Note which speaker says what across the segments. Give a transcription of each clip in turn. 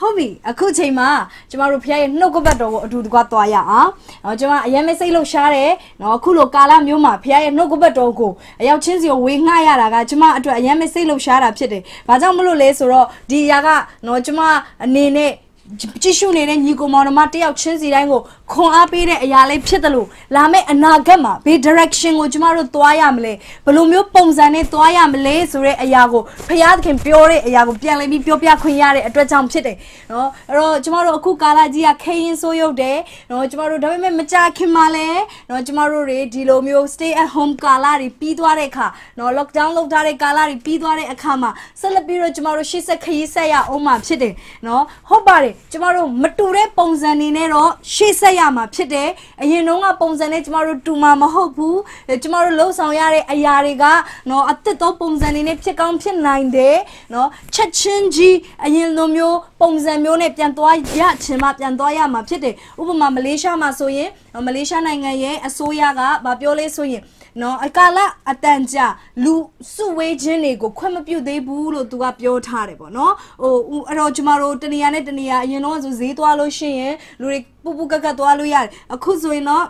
Speaker 1: ဟုတ်ပြီအခုချိန်မှာကျမတို့ဖခင်ရဲ့နှုတ်ကပတ်တော်ကိုအတူတကွသွားရအောင်။နော်ကျမအရင်မစိတ်လို့ရှားတယ်။နော်အခုလိုကာလမျိုးမှာဖခင်ရဲ့နှုတ်ကပတ်တော်ကိုအရောက်ချင်းစီကိုဝေငှရတာကကျမအတွက်အရင်မစိတ်လို့ရှားတာဖြစ်တယ်။ဘာကြောင့်မလို့လဲဆိုတော့ဒီຢာကနော်ကျမအနေနဲ့ကြည့်ရှုနေတဲ့ညီကောင်မောင်တို့မတယောက်ချင်းစီတိုင်းကိုခွန်အားပေးတဲ့အရာလေးဖြစ်တယ်လို့လာမယ့်အနာဂတ်မှာဘေး direction ကိုကျမတို့သွားရမလဲဘယ်လိုမျိုးပုံစံနဲ့သွားရမလဲဆိုတဲ့အရာကိုဖရာသခင်ပြောတဲ့အရာကိုပြန်လည်ပြီးပြောပြခွင့်ရတဲ့အတွက်ကြောင့်ဖြစ်တယ်နော်အဲ့တော့ကျမတို့အခုကာလကြီးကခရင်ဆိုးရုပ်တယ်နော်ကျမတို့ဒါပေမဲ့မကြခင်မှာလဲနော်ကျမတို့တွေဒီလိုမျိုး stay at home ကာလတွေပြီးသွားတဲ့အခါနော် lockdown လုပ်ထားတဲ့ကာလတွေပြီးသွားတဲ့အခါမှာဆက်လက်ပြီးတော့ကျမတို့ရှေ့ဆက်ခရီးဆက်ရအောင်မှဖြစ်တယ်နော်ဟုတ်ပါတယ်ကျမတို့မတူတဲ့ပုံစံနေနဲ့တော့ရှေ့ဆက်ရမှာဖြစ်တယ်အရင်တုန်းကပုံစံနဲ့ကျမတို့တူမှာမဟုတ်ဘူးကျမတို့လှုပ်ဆောင်ရတဲ့အရာတွေကနော်အစ်စ်သောပုံစံနေနဲ့ဖြစ်ကောင်းဖြစ်နိုင်တယ်နော်ချက်ချင်းကြီးအရင်လိုမျိုးပုံစံမျိုးနဲ့ပြန်သွားရချင်မှပြန်သွားရမှာဖြစ်တယ်ဥပမာမလေးရှားမှာဆိုရင်မလေးရှားနိုင်ငံရဲ့အစိုးရကဗာပြောလဲဆိုရင်နော်အကာလအတန်ကြာလူစုဝေးခြင်းတွေကိုခွင့်မပြုသေးဘူးလို့သူကပြောထားတယ်ပေါ့နော်ဟိုအဲ့တော့ကျမတို့တနေရာနဲ့တနေရာအရင်တော့ဆိုဈေးသွားလို့ရှိရင်လူတွေပူပူကက်ကက်သွားလို့ရတယ်အခုဆိုရင်တော့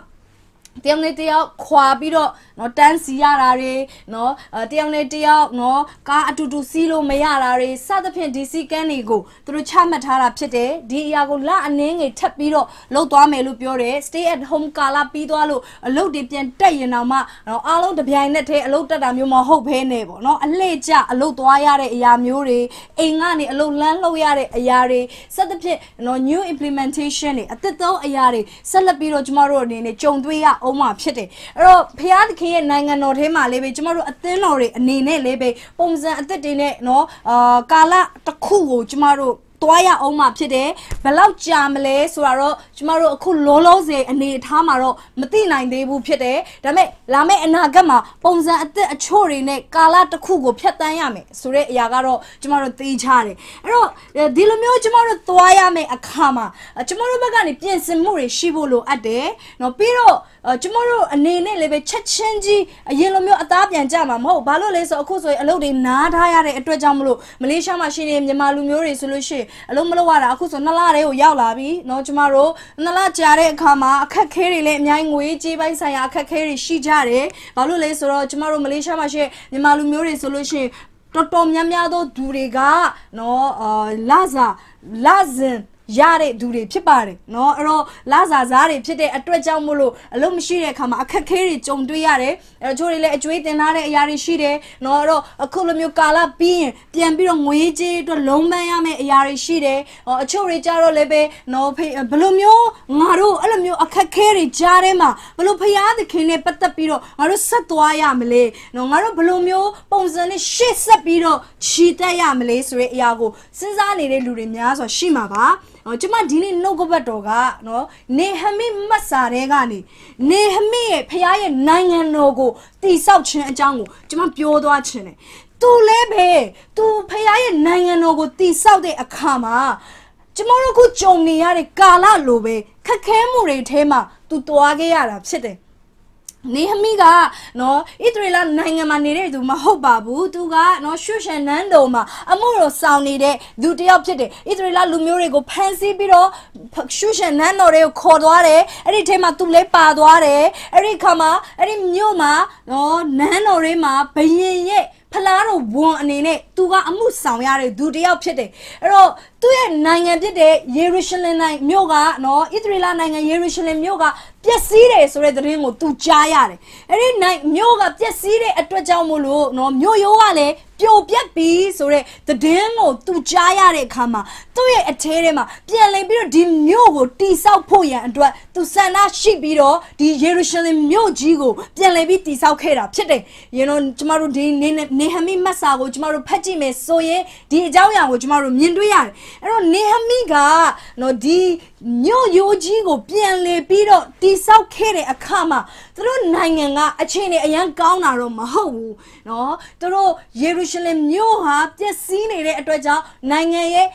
Speaker 1: တယောက်နဲ့တယောက်ခွာပြီးတော့နော်တန်းစီရတာတွေနော်တယောက်နဲ့တယောက်နော်ကားအတူတူစီးလို့မရတာတွေစသဖြင့်ဒီစီကန်းတွေကိုသူတို့ချမှတ်ထားတာဖြစ်တယ်ဒီအရာကိုလအနှင်းငယ်ထပ်ပြီးတော့လုပ်သွားမယ်လို့ပြောတယ် stay at home ကာလပြီးသွားလို့အလုပ်တွေပြန်တက်ရင်တော့မှနော်အားလုံးတပြိုင်နက်တည်းအလုပ်တက်တာမျိုးမဟုတ်ဘဲနဲ့ပေါ့နော်အလှည့်ကျအလုပ်သွားရတဲ့အရာမျိုးတွေအိမ်ကနေအလုပ်လမ်းလှုပ်ရတဲ့အရာတွေစသဖြင့်နော် new implementation တွေအသစ်သောအရာတွေဆက်လက်ပြီးတော့ကျမတို့အနေနဲ့ကြုံတွေ့ရအောင်မှာဖြစ်တယ်အဲ့တော့ဖရာသခင်ရဲ့နိုင်ငံတော်ထဲမှာလေးပဲကျမတို့အသင်းတော်တွေအနေနဲ့လေးပဲပုံစံအသက်တွေနဲ့နော်အာကာလတစ်ခုကိုကျမတို့သွားရအောင်မှဖြစ်တယ်ဘလောက်ကြာမလဲဆိုတော့ကျမတို့အခုလုံးလုံးစေအနေအထားမှာတော့မသိနိုင်သေးဘူးဖြစ်တယ်ဒါပေမဲ့လာမယ့်အနာဂတ်မှာပုံစံအသက်အချို့တွေနဲ့ကာလတစ်ခုကိုဖျက်တမ်းရမယ်ဆိုတဲ့အရာကတော့ကျမတို့သိချတယ်အဲ့တော့ဒီလိုမျိုးကျမတို့သွားရမယ့်အခါမှာကျမတို့ဘက်ကနေပြင်ဆင်မှုတွေရှိဖို့လိုအပ်တယ်နော်ပြီးတော့ကျမတို့အနေနဲ့လည်းပဲချက်ချင်းကြီးအရင်လိုမျိုးအသားပြန်ကြမှာမဟုတ်ဘာလို့လဲဆိုအခုဆိုရင်အလုပ်တွေနားထားရတဲ့အတွက်ကြောင့်မလို့မလေးရှားမှာရှိနေမြန်မာလူမျိုးတွေဆိုလို့ရှိရင်အလုံးမလို့ရတာအခုဆိုနှစ်လတည်းကိုရောက်လာပြီเนาะကျမတို့နှစ်လကြာတဲ့အခါမှာအခက်ခဲတွေလည်းအများကြီးငွေကြေးပိုင်းဆိုင်ရာအခက်ခဲတွေရှိကြတယ်ဘာလို့လဲဆိုတော့ကျမတို့မလေးရှားမှာရှိမြန်မာလူမျိုးတွေဆိုလို့ရှိရင်တော်တော်များများသောသူတွေကเนาะအာလာဇာလာဇင်ရတဲ့သူတွေဖြစ်ပါတယ်เนาะအဲ့တော့လစာစားတွေဖြစ်တဲ့အတွက်ကြောင့်မို့လို့အလုပ်မရှိတဲ့အခါမှာအခက်ခဲတွေကြုံတွေ့ရတယ်အဲ့တော့ချိုးတွေလည်းအကျွေးတင်လာတဲ့အရာတွေရှိတယ်เนาะအဲ့တော့အခုလိုမျိုးကာလပြီးရင်ပြန်ပြီးတော့ငွေကြေးအတွက်လုံးပန်းရမယ့်အရာတွေရှိတယ်အချို့တွေကြတော့လည်းပဲเนาะဘလိုမျိုးငါတို့အဲ့လိုမျိုးအခက်ခဲတွေကြားထဲမှာဘလိုဖရားသခင်နဲ့ပတ်သက်ပြီးတော့ငါတို့ဆက်သွားရမလဲเนาะငါတို့ဘလိုမျိုးပုံစံနဲ့ရှေ့ဆက်ပြီးတော့ခြီတက်ရမလဲဆိုတဲ့အရာကိုစဉ်းစားနေတဲ့လူတွေများစွာရှိမှာပါနော်ကျမဒီနေ့နှုတ်ကပတ်တော်ကနော်နေဟမိမတ်စာတဲကနေနေဟမိရဲ့ဖခင်ရဲ့နိုင်ငံတော်ကိုတည်ဆောက်ခြင်းအကြောင်းကိုကျမပြောသွားခြင်းတယ်သူလည်းပဲသူဖခင်ရဲ့နိုင်ငံတော်ကိုတည်ဆောက်တဲ့အခါမှာကျမတို့ခုကြုံနေရတဲ့ကာလလိုပဲခက်ခဲမှုတွေထဲမှာသူတွားခဲ့ရတာဖြစ်တယ်။နေဟမိကနော်ဣသရေလနိုင်ငံမှာနေတဲ့သူမဟုတ်ပါဘူးသူက နော်ရွှေရှန်နန်းတော်မှာအမှုတော်ဆောင်နေတဲ့သူတယောက်ဖြစ်တယ်ဣသရေလလူမျိုးတွေကိုဖန်ဆီးပြီးတော့ရွှေရှန်နန်းတော်တွေကိုခေါ်သွားတယ်အဲ့ဒီထဲမှာသူလည်းပါသွားတယ်အဲ့ဒီခါမှာအဲ့ဒီမြို့မှာနော်နန်းတော်တွေမှာဘယင်ရဲ့ဖလားတော်ဝန်အနေနဲ့သူကအမှုဆောင်ရတဲ့သူတယောက်ဖြစ်တယ်အဲ့တော့သူ့ရဲ့နိုင်ငံဖြစ်တဲ့ယေရုရှလင်နိုင်ငံမြို့ကနော်ဣသရေလနိုင်ငံယေရုရှလင်မြို့ကပျက်စီးတယ်ဆိုတဲ့သတင်းကို သူကြားရတယ်အဲ့ဒီနိုင်မြို့ကပျက်စီးတဲ့အတွက်ကြောင့်မို့လို့နော်မြို့ရိုးကလည်းပြိုပြက်ပြီဆိုတဲ့သတင်းကိုသူကြားရတဲ့အခါမှာသူ့ရဲ့အထဲထဲမှာပြန်လည်ပြီးတော့ဒီမြို့ကိုတိဆောက်ဖို့ရန်အတွက်သူဆန္ဒရှိပြီးတော့ဒီယေရုရှလင်မြို့ကြီးကိုပြန်လည်ပြီးတိဆောက်ခဲ့တာဖြစ်တယ် you know ကျမတို့ဒီနေဟမိမတ်စာကိုကျမတို့ဖတ်ကြည့်ရှိမယ်ဆိုရင်ဒီအကြောင်းအရာကိုကျမတို့မြင်တွေ့ရတယ်အဲ့တော့နေဟမိက နော်ဒီညို့ယိုကြီးကိုပြန်လေပြီးတော့တိဆောက်ခဲ့တဲ့အခါမှာသူတို့နိုင်ငံကအခြေအနေအရန်ကောင်းတာတော့မဟုတ်ဘူးနော်သူတို့ယေရုရှလင်မြို့ဟာပျက်စီးနေတဲ့အတွက်ကြောင့်နိုင်ငံရဲ့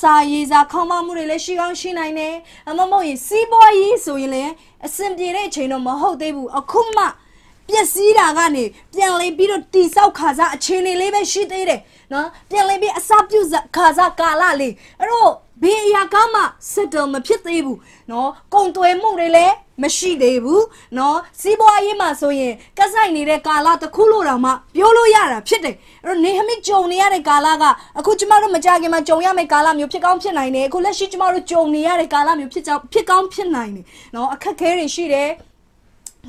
Speaker 1: စာရေးစာခေါင်းမမှုတွေလည်းရှိကောင်းရှိနိုင်တယ်အမမဟုတ်ရင်စီးပွားရေးဆိုရင်လည်းအဆင်ပြေတဲ့အချိန်တော့မဟုတ်သေးဘူးအခုမှပျက်စီးတာကနေပြန်လေပြီးတော့တိဆောက်ခါစားအခြေအနေလေးပဲရှိသေးတယ်နော်ပြန်လည်ပြီးအစပြုခါစားကာလလေးအဲ့တော့ဘေးအရာကမှစက်တော်မဖြစ်သေးဘူးနော်ကုံတွယ်မှုတွေလည်းမရှိသေးဘူးနော်စီးပွားရေးမှာဆိုရင်ကဆိုင်နေတဲ့ကာလတစ်ခုလို့တောင်မှပြောလို့ရတာဖြစ်တယ်အဲ့တော့နေဟမိကြုံနေရတဲ့ကာလကအခုကျမတို့မကြခင်မှာကြုံရမယ့်ကာလမျိုးဖြစ်ကောင်းဖြစ်နိုင်တယ်အခုလက်ရှိကျမတို့ကြုံနေရတဲ့ကာလမျိုးဖြစ်ကြောင်းဖြစ်ကောင်းဖြစ်နိုင်တယ်နော်အခက်ခဲတွေရှိတယ်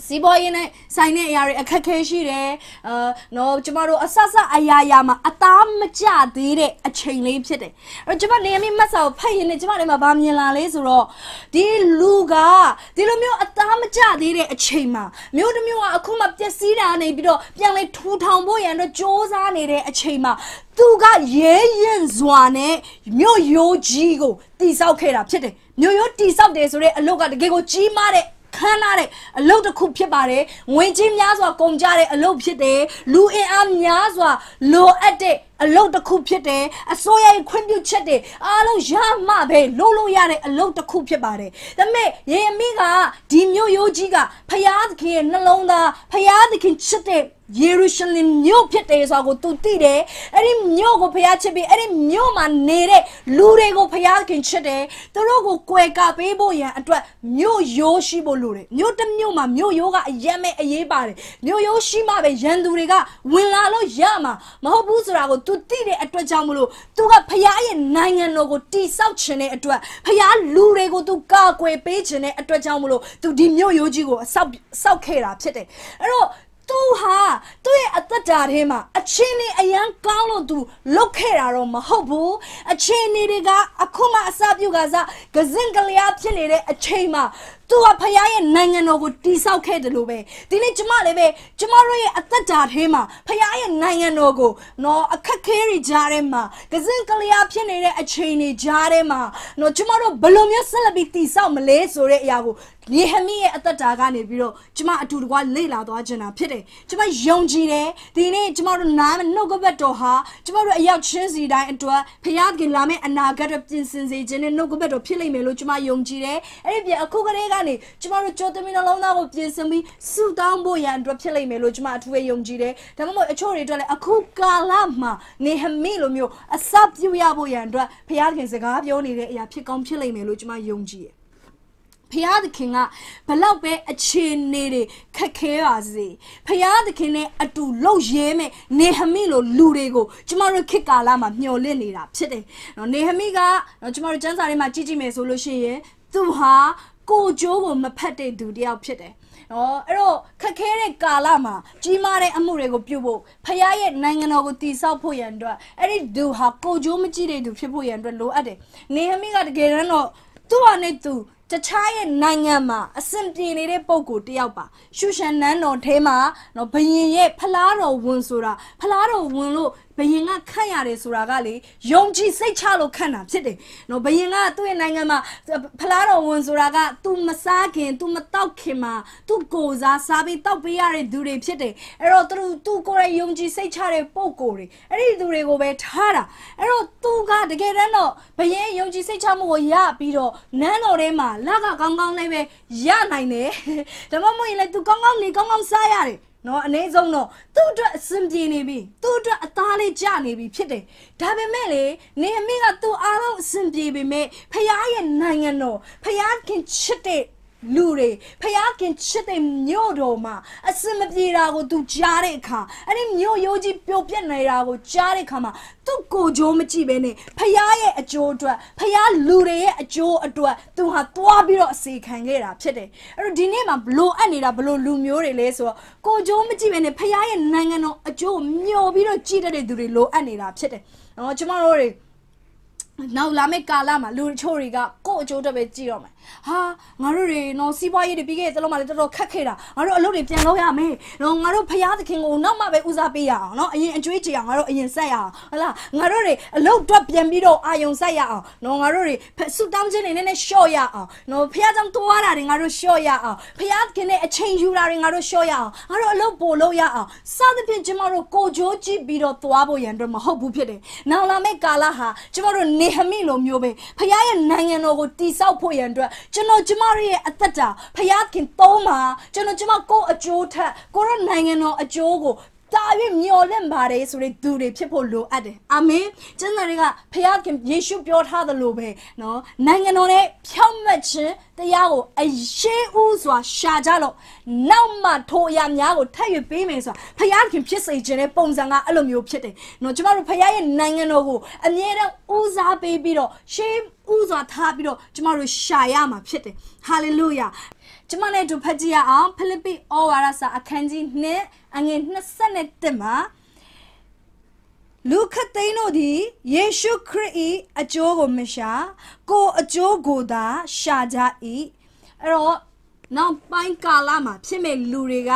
Speaker 1: စီးပွားရေးနဲ့ဆိုင်တဲ့အရာတွေအခက်ခဲရှိတယ်အာနော်ကျမတို့အဆဆအရာရာမှာအသားမကျသေးတဲ့အချိန်လေးဖြစ်တယ်အဲ့တော့ကျမနေရာမီမတ်စာကိုဖတ်ရင်လည်းကျမတွေမှာဗာမြင်လာလေးဆိုတော့ဒီလူကဒီလိုမျိုးအသားမကျသေးတဲ့အချိန်မှာမျိုးတစ်မျိုးကအခုမှပျက်စီးတာနေပြီးတော့ပြန်လဲထူထောင်ဖို့ရန်တော့စ조사နေတဲ့အချိန်မှာသူကရဲရင်စွာနဲ့မြို့ရိုးကြီးကိုတိဆောက်ခဲ့တာဖြစ်တယ်မြို့ရိုးတိဆောက်တယ်ဆိုတဲ့အလုပ်ကတကယ်ကိုကြီးမားတဲ့ခမ်းနားတဲ့အလုပ်တစ်ခုဖြစ်ပါတယ်ငွေချင်းများစွာကုန်ကြတဲ့အလုပ်ဖြစ်တယ်လူအင်အားများစွာလိုအပ်တဲ့အလုပ်တစ်ခုဖြစ်တယ်အစိုးရခွင့်ပြုချက်တွေအားလုံးရမှပဲလုပ်လို့ရတဲ့အလုပ်တစ်ခုဖြစ်ပါတယ်ဒါပေမဲ့ရေအမိကဒီမျိုးရိုးကြီးကဖျားသခင်ရဲ့နှလုံးသားဖျားသခင်ချစ်တဲ့ယေရုရှလင်မြို့ဖြစ်တယ်ဆိုတာကိုသူသိတယ်အဲ့ဒီမြို့ကိုဖျားချစ်ပြီးအဲ့ဒီမြို့မှာနေတဲ့လူတွေကိုဖျားခင်ချစ်တယ်သူတို့ကိုကွယ်ကပေးဖို့ရန်အတွက်မြို့ရိုးရှိဖို့လိုတယ်မြို့တစ်မြို့မှာမြို့ရိုးကအယက်မဲ့အရေးပါတယ်မြို့ရိုးရှိမှပဲရန်သူတွေကဝင်လာလို့ရမှာမဟုတ်ဘူးဆိုတာကိုသူသိတဲ့အတွက်ကြောင့်မလို့သူကဖျားရဲ့နိုင်ငံတော်ကိုတိဆောက်ခြင်းတဲ့အတွက်ဖျားလူတွေကိုသူကာကွယ်ပေးခြင်းတဲ့အတွက်ကြောင့်မလို့သူဒီမြို့ရိုးကြီးကိုဆောက်ဆောက်ခဲ့တာဖြစ်တယ်အဲ့တော့သူဟာသူ့ရဲ့အသက်တာထဲမှာအချင်းလေးအရန်ကောင်းလို့သူလုတ်ခဲ့တာတော့မဟုတ်ဘူးအချင်းလေးတွေကအခုမှအစပြုကစားကစင်ကလျာဖြစ်နေတဲ့အချိန်မှာသူကဖခင်ရဲ့နိုင်ငံတော်ကိုတိဆောက်ခဲ့တယ်လို့ပဲဒီနေ့ကျမလည်းပဲကျမတို့ရဲ့အသက်တာထဲမှာဖခင်ရဲ့နိုင်ငံတော်ကိုနော်အခက်ခဲတွေကြားထဲမှာကစင်ကလျာဖြစ်နေတဲ့အချိန်တွေကြားထဲမှာနော်ကျမတို့ဘယ်လိုမျိုးဆက်လက်ပြီးတိဆောက်မလဲဆိုတဲ့အရာကိုလေဟမီရဲ့အသက်တာကနေပြီးတော့ကျမအတူတကွာလေ့လာသွားခြင်းတာ ဖြစ်တယ်ကျမယုံကြည်တယ်ဒီနေ့ကျမတို့နားနှုတ်ကပတ်တော်ဟာကျမတို့အရောက်ချင်းစီတိုင်းအတွက်ဖခင်ကလာမယ့်အနာဂတ်အတွက်ပြင်ဆင်စေခြင်းနဲ့နှုတ်ကပတ်တော်ဖြစ်လိမ့်မယ်လို့ကျမယုံကြည်တယ်အဲ့ဒီပြင်အခုကလေးကနေကျမတို့ကြိုသမီးနှလုံးသားကိုပြင်ဆင်ပြီးဆုတောင်းဖို့ရန်အတွက်ဖြစ်လိမ့်မယ်လို့ကျမအထူးပဲယုံကြည်တယ်ဒါမှမဟုတ်အချို့တွေအတွက်လည်းအခုကာလမှာနေဟမီလိုမျိုးအစပြုရဖို့ရန်အတွက်ဖခင်စကားပြောနေတဲ့အရာဖြစ်ကောင်းဖြစ်လိမ့်မယ်လို့ကျမယုံကြည်တယ်ဖရာသခင်ကဘလောက်ပဲအခြေအနေတွေခက်ခဲပါစေဖရာသခင်နဲ့အတူလှုပ်ရဲမဲ့နေဟမိလိုလူတွေကိုကျမတို့ခေတ်ကာလမှာမျှော်လင့်နေတာဖြစ်တယ်နော်နေဟမိကနော်ကျမတို့စံစာတွေမှာကြည့်ကြည့်မယ်ဆိုလို့ရှိရင်သူဟာ ကိုကျိုးကိုမဖတ်တဲ့သူတယောက်ဖြစ်တယ်နော်အဲ့တော့ခက်ခဲတဲ့ကာလမှာကြီးမားတဲ့အမှုတွေကိုပြုတ်ဖို့ဖခင်ရဲ့နိုင်ငံတော်ကိုတည်ဆောက်ဖို့ရန်အတွက်အဲ့ဒီသူဟာကိုကျိုးမကြည့်တဲ့သူဖြစ်ဖို့ရန်အတွက်လိုအပ်တယ်။နေဟမိကတကယ်တမ်းတော့သူ့အနေသူတခြားရဲ့နိုင်ငံမှာအဆင်ပြေနေတဲ့ပုံကိုတယောက်ပါ ရှုရှန်နန်းတော်ထဲမှာနော်ဘရင်ရဲ့ဖလားတော်ဝင်ဆိုတာဖလားတော်ဝင်လို့ဘယင်ကခန့်ရတယ်ဆိုတာကလေယုံကြည်စိတ်ချလို့ခန့်တာဖြစ်တယ်နော်ဘယင်ကသူ့ရဲ့နိုင်ငံမှာဖလားတော်ဝင်ဆိုတာက तू မစားခင် तू မတောက်ခင်မှာ तू ကိုစားစားပြီးတောက်ပေးရတဲ့သူတွေဖြစ်တယ်အဲ့တော့ तू तू ကိုယ်ရဲ့ယုံကြည်စိတ်ချတဲ့ပုံကိုယ်တွေအဲ့ဒီသူတွေကိုပဲထားတာအဲ့တော့ तू ကတကယ်တမ်းတော့ဘယင်ယုံကြည်စိတ်ချမှုကိုရပြီးတော့နန်းတော်ထဲမှာလကကောင်းကောင်းလေးပဲရနိုင်တယ်ဒါမှမဟုတ်ရင်လည်း तू ကောင်းကောင်းနေကောင်းကောင်းစားရတယ်နော်အနည်းဆုံးတော့သူ့အတွက်အဆင်ပြေနေပြီသူ့အတွက်အသားလေးကျနေပြီဖြစ်တယ်ဒါပေမဲ့လေနေအမေကသူ့အားလုံးအဆင်ပြေပေမဲ့ဖခင်ရဲ့နိုင်ငံတော်ဖခင်ခင်ချစ်တဲ့လူတွေဖျားခင်ချစ်တဲ့မြို့တော်မှာ အစင်မပြေတာကိုသူကြားတဲ့အခါအဲ့ဒီမြို့ရိုးကြီးပျော်ပြက်နေတာကိုကြားတဲ့အခါမှာသူကိုကြိုးမကြည့်ပဲနဲ့ဖျားရဲ့အကျိုးအတွက်ဖျားလူတွေရဲ့အကျိုးအတွက်သူဟာသွားပြီးတော့အစီခံခဲ့တာဖြစ်တယ်အဲ့တော့ဒီနေ့မှာဘလို့အပ်နေတာဘလို့လူမျိုးတွေလဲဆိုတော့ကိုကြိုးမကြည့်ပဲနဲ့ဖျားရဲ့နိုင်ငံတော်အကျိုးကိုမျှော်ပြီးတော့ကြည့်တတ်တဲ့သူတွေလိုအပ်နေတာဖြစ်တယ်နော်ကျမတို့တွေနောက်လာမယ့်ကာလမှာလူချို့တွေကကို့အကျိုးအတွက်ပဲကြည့်တော့မယ်။ဟာငါတို့တွေနော်စီးပွားရေးတွေပြီးခဲ့တဲ့တလုံးမှလည်းတော်တော်ခက်ခဲတာ။ငါတို့အလုပ်တွေပြန်လုပ်ရမယ်။နော်ငါတို့ဖျားသခင်ကိုနောက်မှပဲဦးစားပေးရအောင်နော်။အရင်အကျွေးကြအောင်ငါတို့အရင်ဆက်ရအောင်ဟလား။ငါတို့တွေအလုပ်တွက်ပြန်ပြီးတော့အာယုံဆက်ရအောင်။နော်ငါတို့တွေဆူတောင်းခြင်းတွေနဲ့ရှော့ရအောင်။နော်ဖျားကြောင့်တွားတာတွေငါတို့ရှော့ရအောင်။ဖျားသခင်နဲ့အချိန်ယူတာတွေငါတို့ရှော့ရအောင်။ငါတို့အလုပ်ပို့လို့ရအောင်။စသဖြင့်ကျမတို့ကိုကြိုးကြည့်ပြီးတော့သွားဖို့ရန်တော့မဟုတ်ဘူးဖြစ်တယ်။နောက်လာမယ့်ကာလဟာကျမတို့နေနေဟမိလိုမျိုးပဲဖခင်ရဲ့နိုင်ငံတော်ကိုတည်ဆောက်ဖို့ရန်အတွက်ကျွန်တော်ကျမတို့ရဲ့အသက်တာဖခင်ခင်သုံးမှာကျွန်တော်ကျမကိုယ့်အကျိုးထက်ကိုယ့်ရဲ့နိုင်ငံတော်အကျိုးကိုတာ၍မျော်လင့်ပါတယ်ဆိုတဲ့သူတွေဖြစ်ဖို့လိုအပ်တယ်အာမင်ကျမ်းစာတွေကဖခင်ယေရှုပြောထားသလိုပဲနော်နိုင်ငံတော်နဲ့ဖြောင့်မတ်ခြင်းတရားကို အရှိဦးစွာရှာကြလော့နောက်မှထိုအရာများကိုထပ်၍ပေးမယ်ဆိုတာဖခင်ဖြစ်စေခြင်းတဲ့ပုံစံကအဲ့လိုမျိုးဖြစ်တယ်နော်ကျမတို့ဖခင်ရဲ့နိုင်ငံတော်ကိုအမြဲတမ်းဦးစားပေးပြီးတော့ရှေးဥစွာထားပြီးတော့ကျမတို့ရှာရမှာဖြစ်တယ်ဟာလေလုယာကျမနဲ့အတူဖတ်ကြည့်ရအောင်ဖိလိပ္ပိဩဝါဒစာအခန်းကြီး2အငယ်27မှာလူခတ်သိန်းတို့သည်ယေရှုခရစ်၏အကျိုးကိုမရှာ ကိုအကျိုးကိုသာရှာကြ၏အဲ့တော့နောက်ပိုင်းကာလမှာဖြစ်မဲ့လူတွေက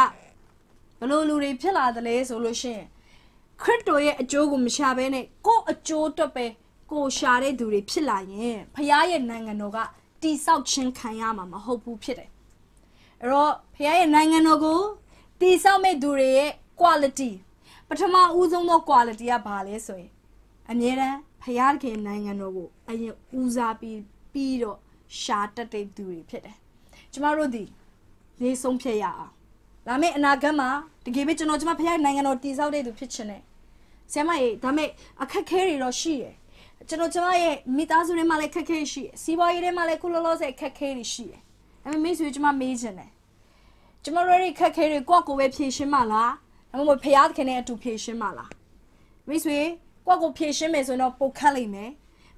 Speaker 1: ဘလို့လူတွေဖြစ်လာတယ်လဲဆိုလို့ရှိရင်ခရစ်တော်ရဲ့အကျိုးကိုမရှာဘဲနဲ့ကိုအကျိုးအတွက်ပဲကိုရှာတဲ့သူတွေဖြစ်လာရင်ဖခင်ရဲ့နိုင်ငံတော်ကတိဆောက်ခြင်းခံရမှာမဟုတ်ဘူးဖြစ်တယ်အဲ့တော့ဖခင်ရဲ့နိုင်ငံတော်ကိုတည်ဆောက်မဲ့သူတွေရဲ့ quality ပထမဦးဆုံးသော quality ကဘာလဲဆိုရင်အမြဲတမ်းဖခင်ခင်နိုင်ငံတော်ကိုအရင်ဦးစားပြီးပြီးတော့ရှာတက်တဲ့သူတွေဖြစ်တယ်ကျမတို့ဒီလေးဆုံးဖြတ်ရအောင်ဒါမဲ့အနာဂတ်မှာတကယ်ပဲကျွန်တော်ကျမဖခင်နိုင်ငံတော်တည်ဆောက်တဲ့သူဖြစ်ချင်တယ်ဆရာမရေဒါမဲ့အခက်ခဲတွေတော့ရှိတယ်ကျွန်တော်ကျမရဲ့မိသားစုတွေမှာလည်းခက်ခဲရှိတယ်စီးပွားရေးတွေမှာလည်းခုလောလောဆယ်ခက်ခဲတွေရှိတယ်အမေမိတ်ဆွေကျမမေးချင်တယ်ကျမတို့ရဲ့ခက်ခဲတွေကိုယ့်ကိုပဲဖြေရှင်းမလားဒါမှမဟုတ်ဖရားသခင်နဲ့အတူဖြေရှင်းမလားမိတ်ဆွေကိုယ့်ကိုဖြေရှင်းမယ်ဆိုရင်တော့ပိုခက်လိမ့်မယ်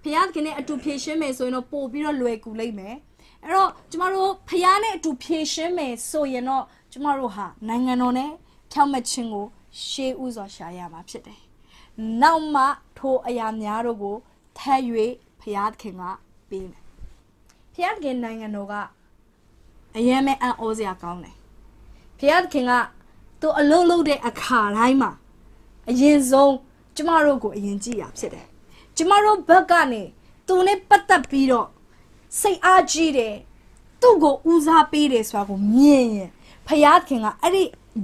Speaker 1: ဖရားသခင်နဲ့အတူဖြေရှင်းမယ်ဆိုရင်တော့ပိုပြီးတော့လွယ်ကူလိမ့်မယ်အဲ့တော့ကျမတို့ဖရားနဲ့အတူဖြေရှင်းမယ်ဆိုရင်တော့ကျမတို့ဟာနိုင်ငံတော်နဲ့ထောက်မချင်းကိုရှေးဥစွာရှာရမှာဖြစ်တယ်။နောက်မှထိုအရာများတို့ကိုထပ်၍ဖရားသခင်ကပေးမယ်။ဖရားသခင်နိုင်ငံတော်ကအရင်မဲ့အံ့ဩစရာကောင်းတယ်။ဖျားသခင်ကသူအလုံးလုံးတဲ့အခါတိုင်းမှာအရင်ဆုံးကျမတို့ကိုအရင်ကြည့်ရဖြစ်တယ်။ကျမတို့ဘက်ကနေသူနဲ့ပတ်သက်ပြီးတော့စိတ်အားကြီးတယ်သူ့ကိုဦးစားပေးတယ်ဆိုတာကို မြင်ရင်ဖျားသခင်ကအဲ့ဒီ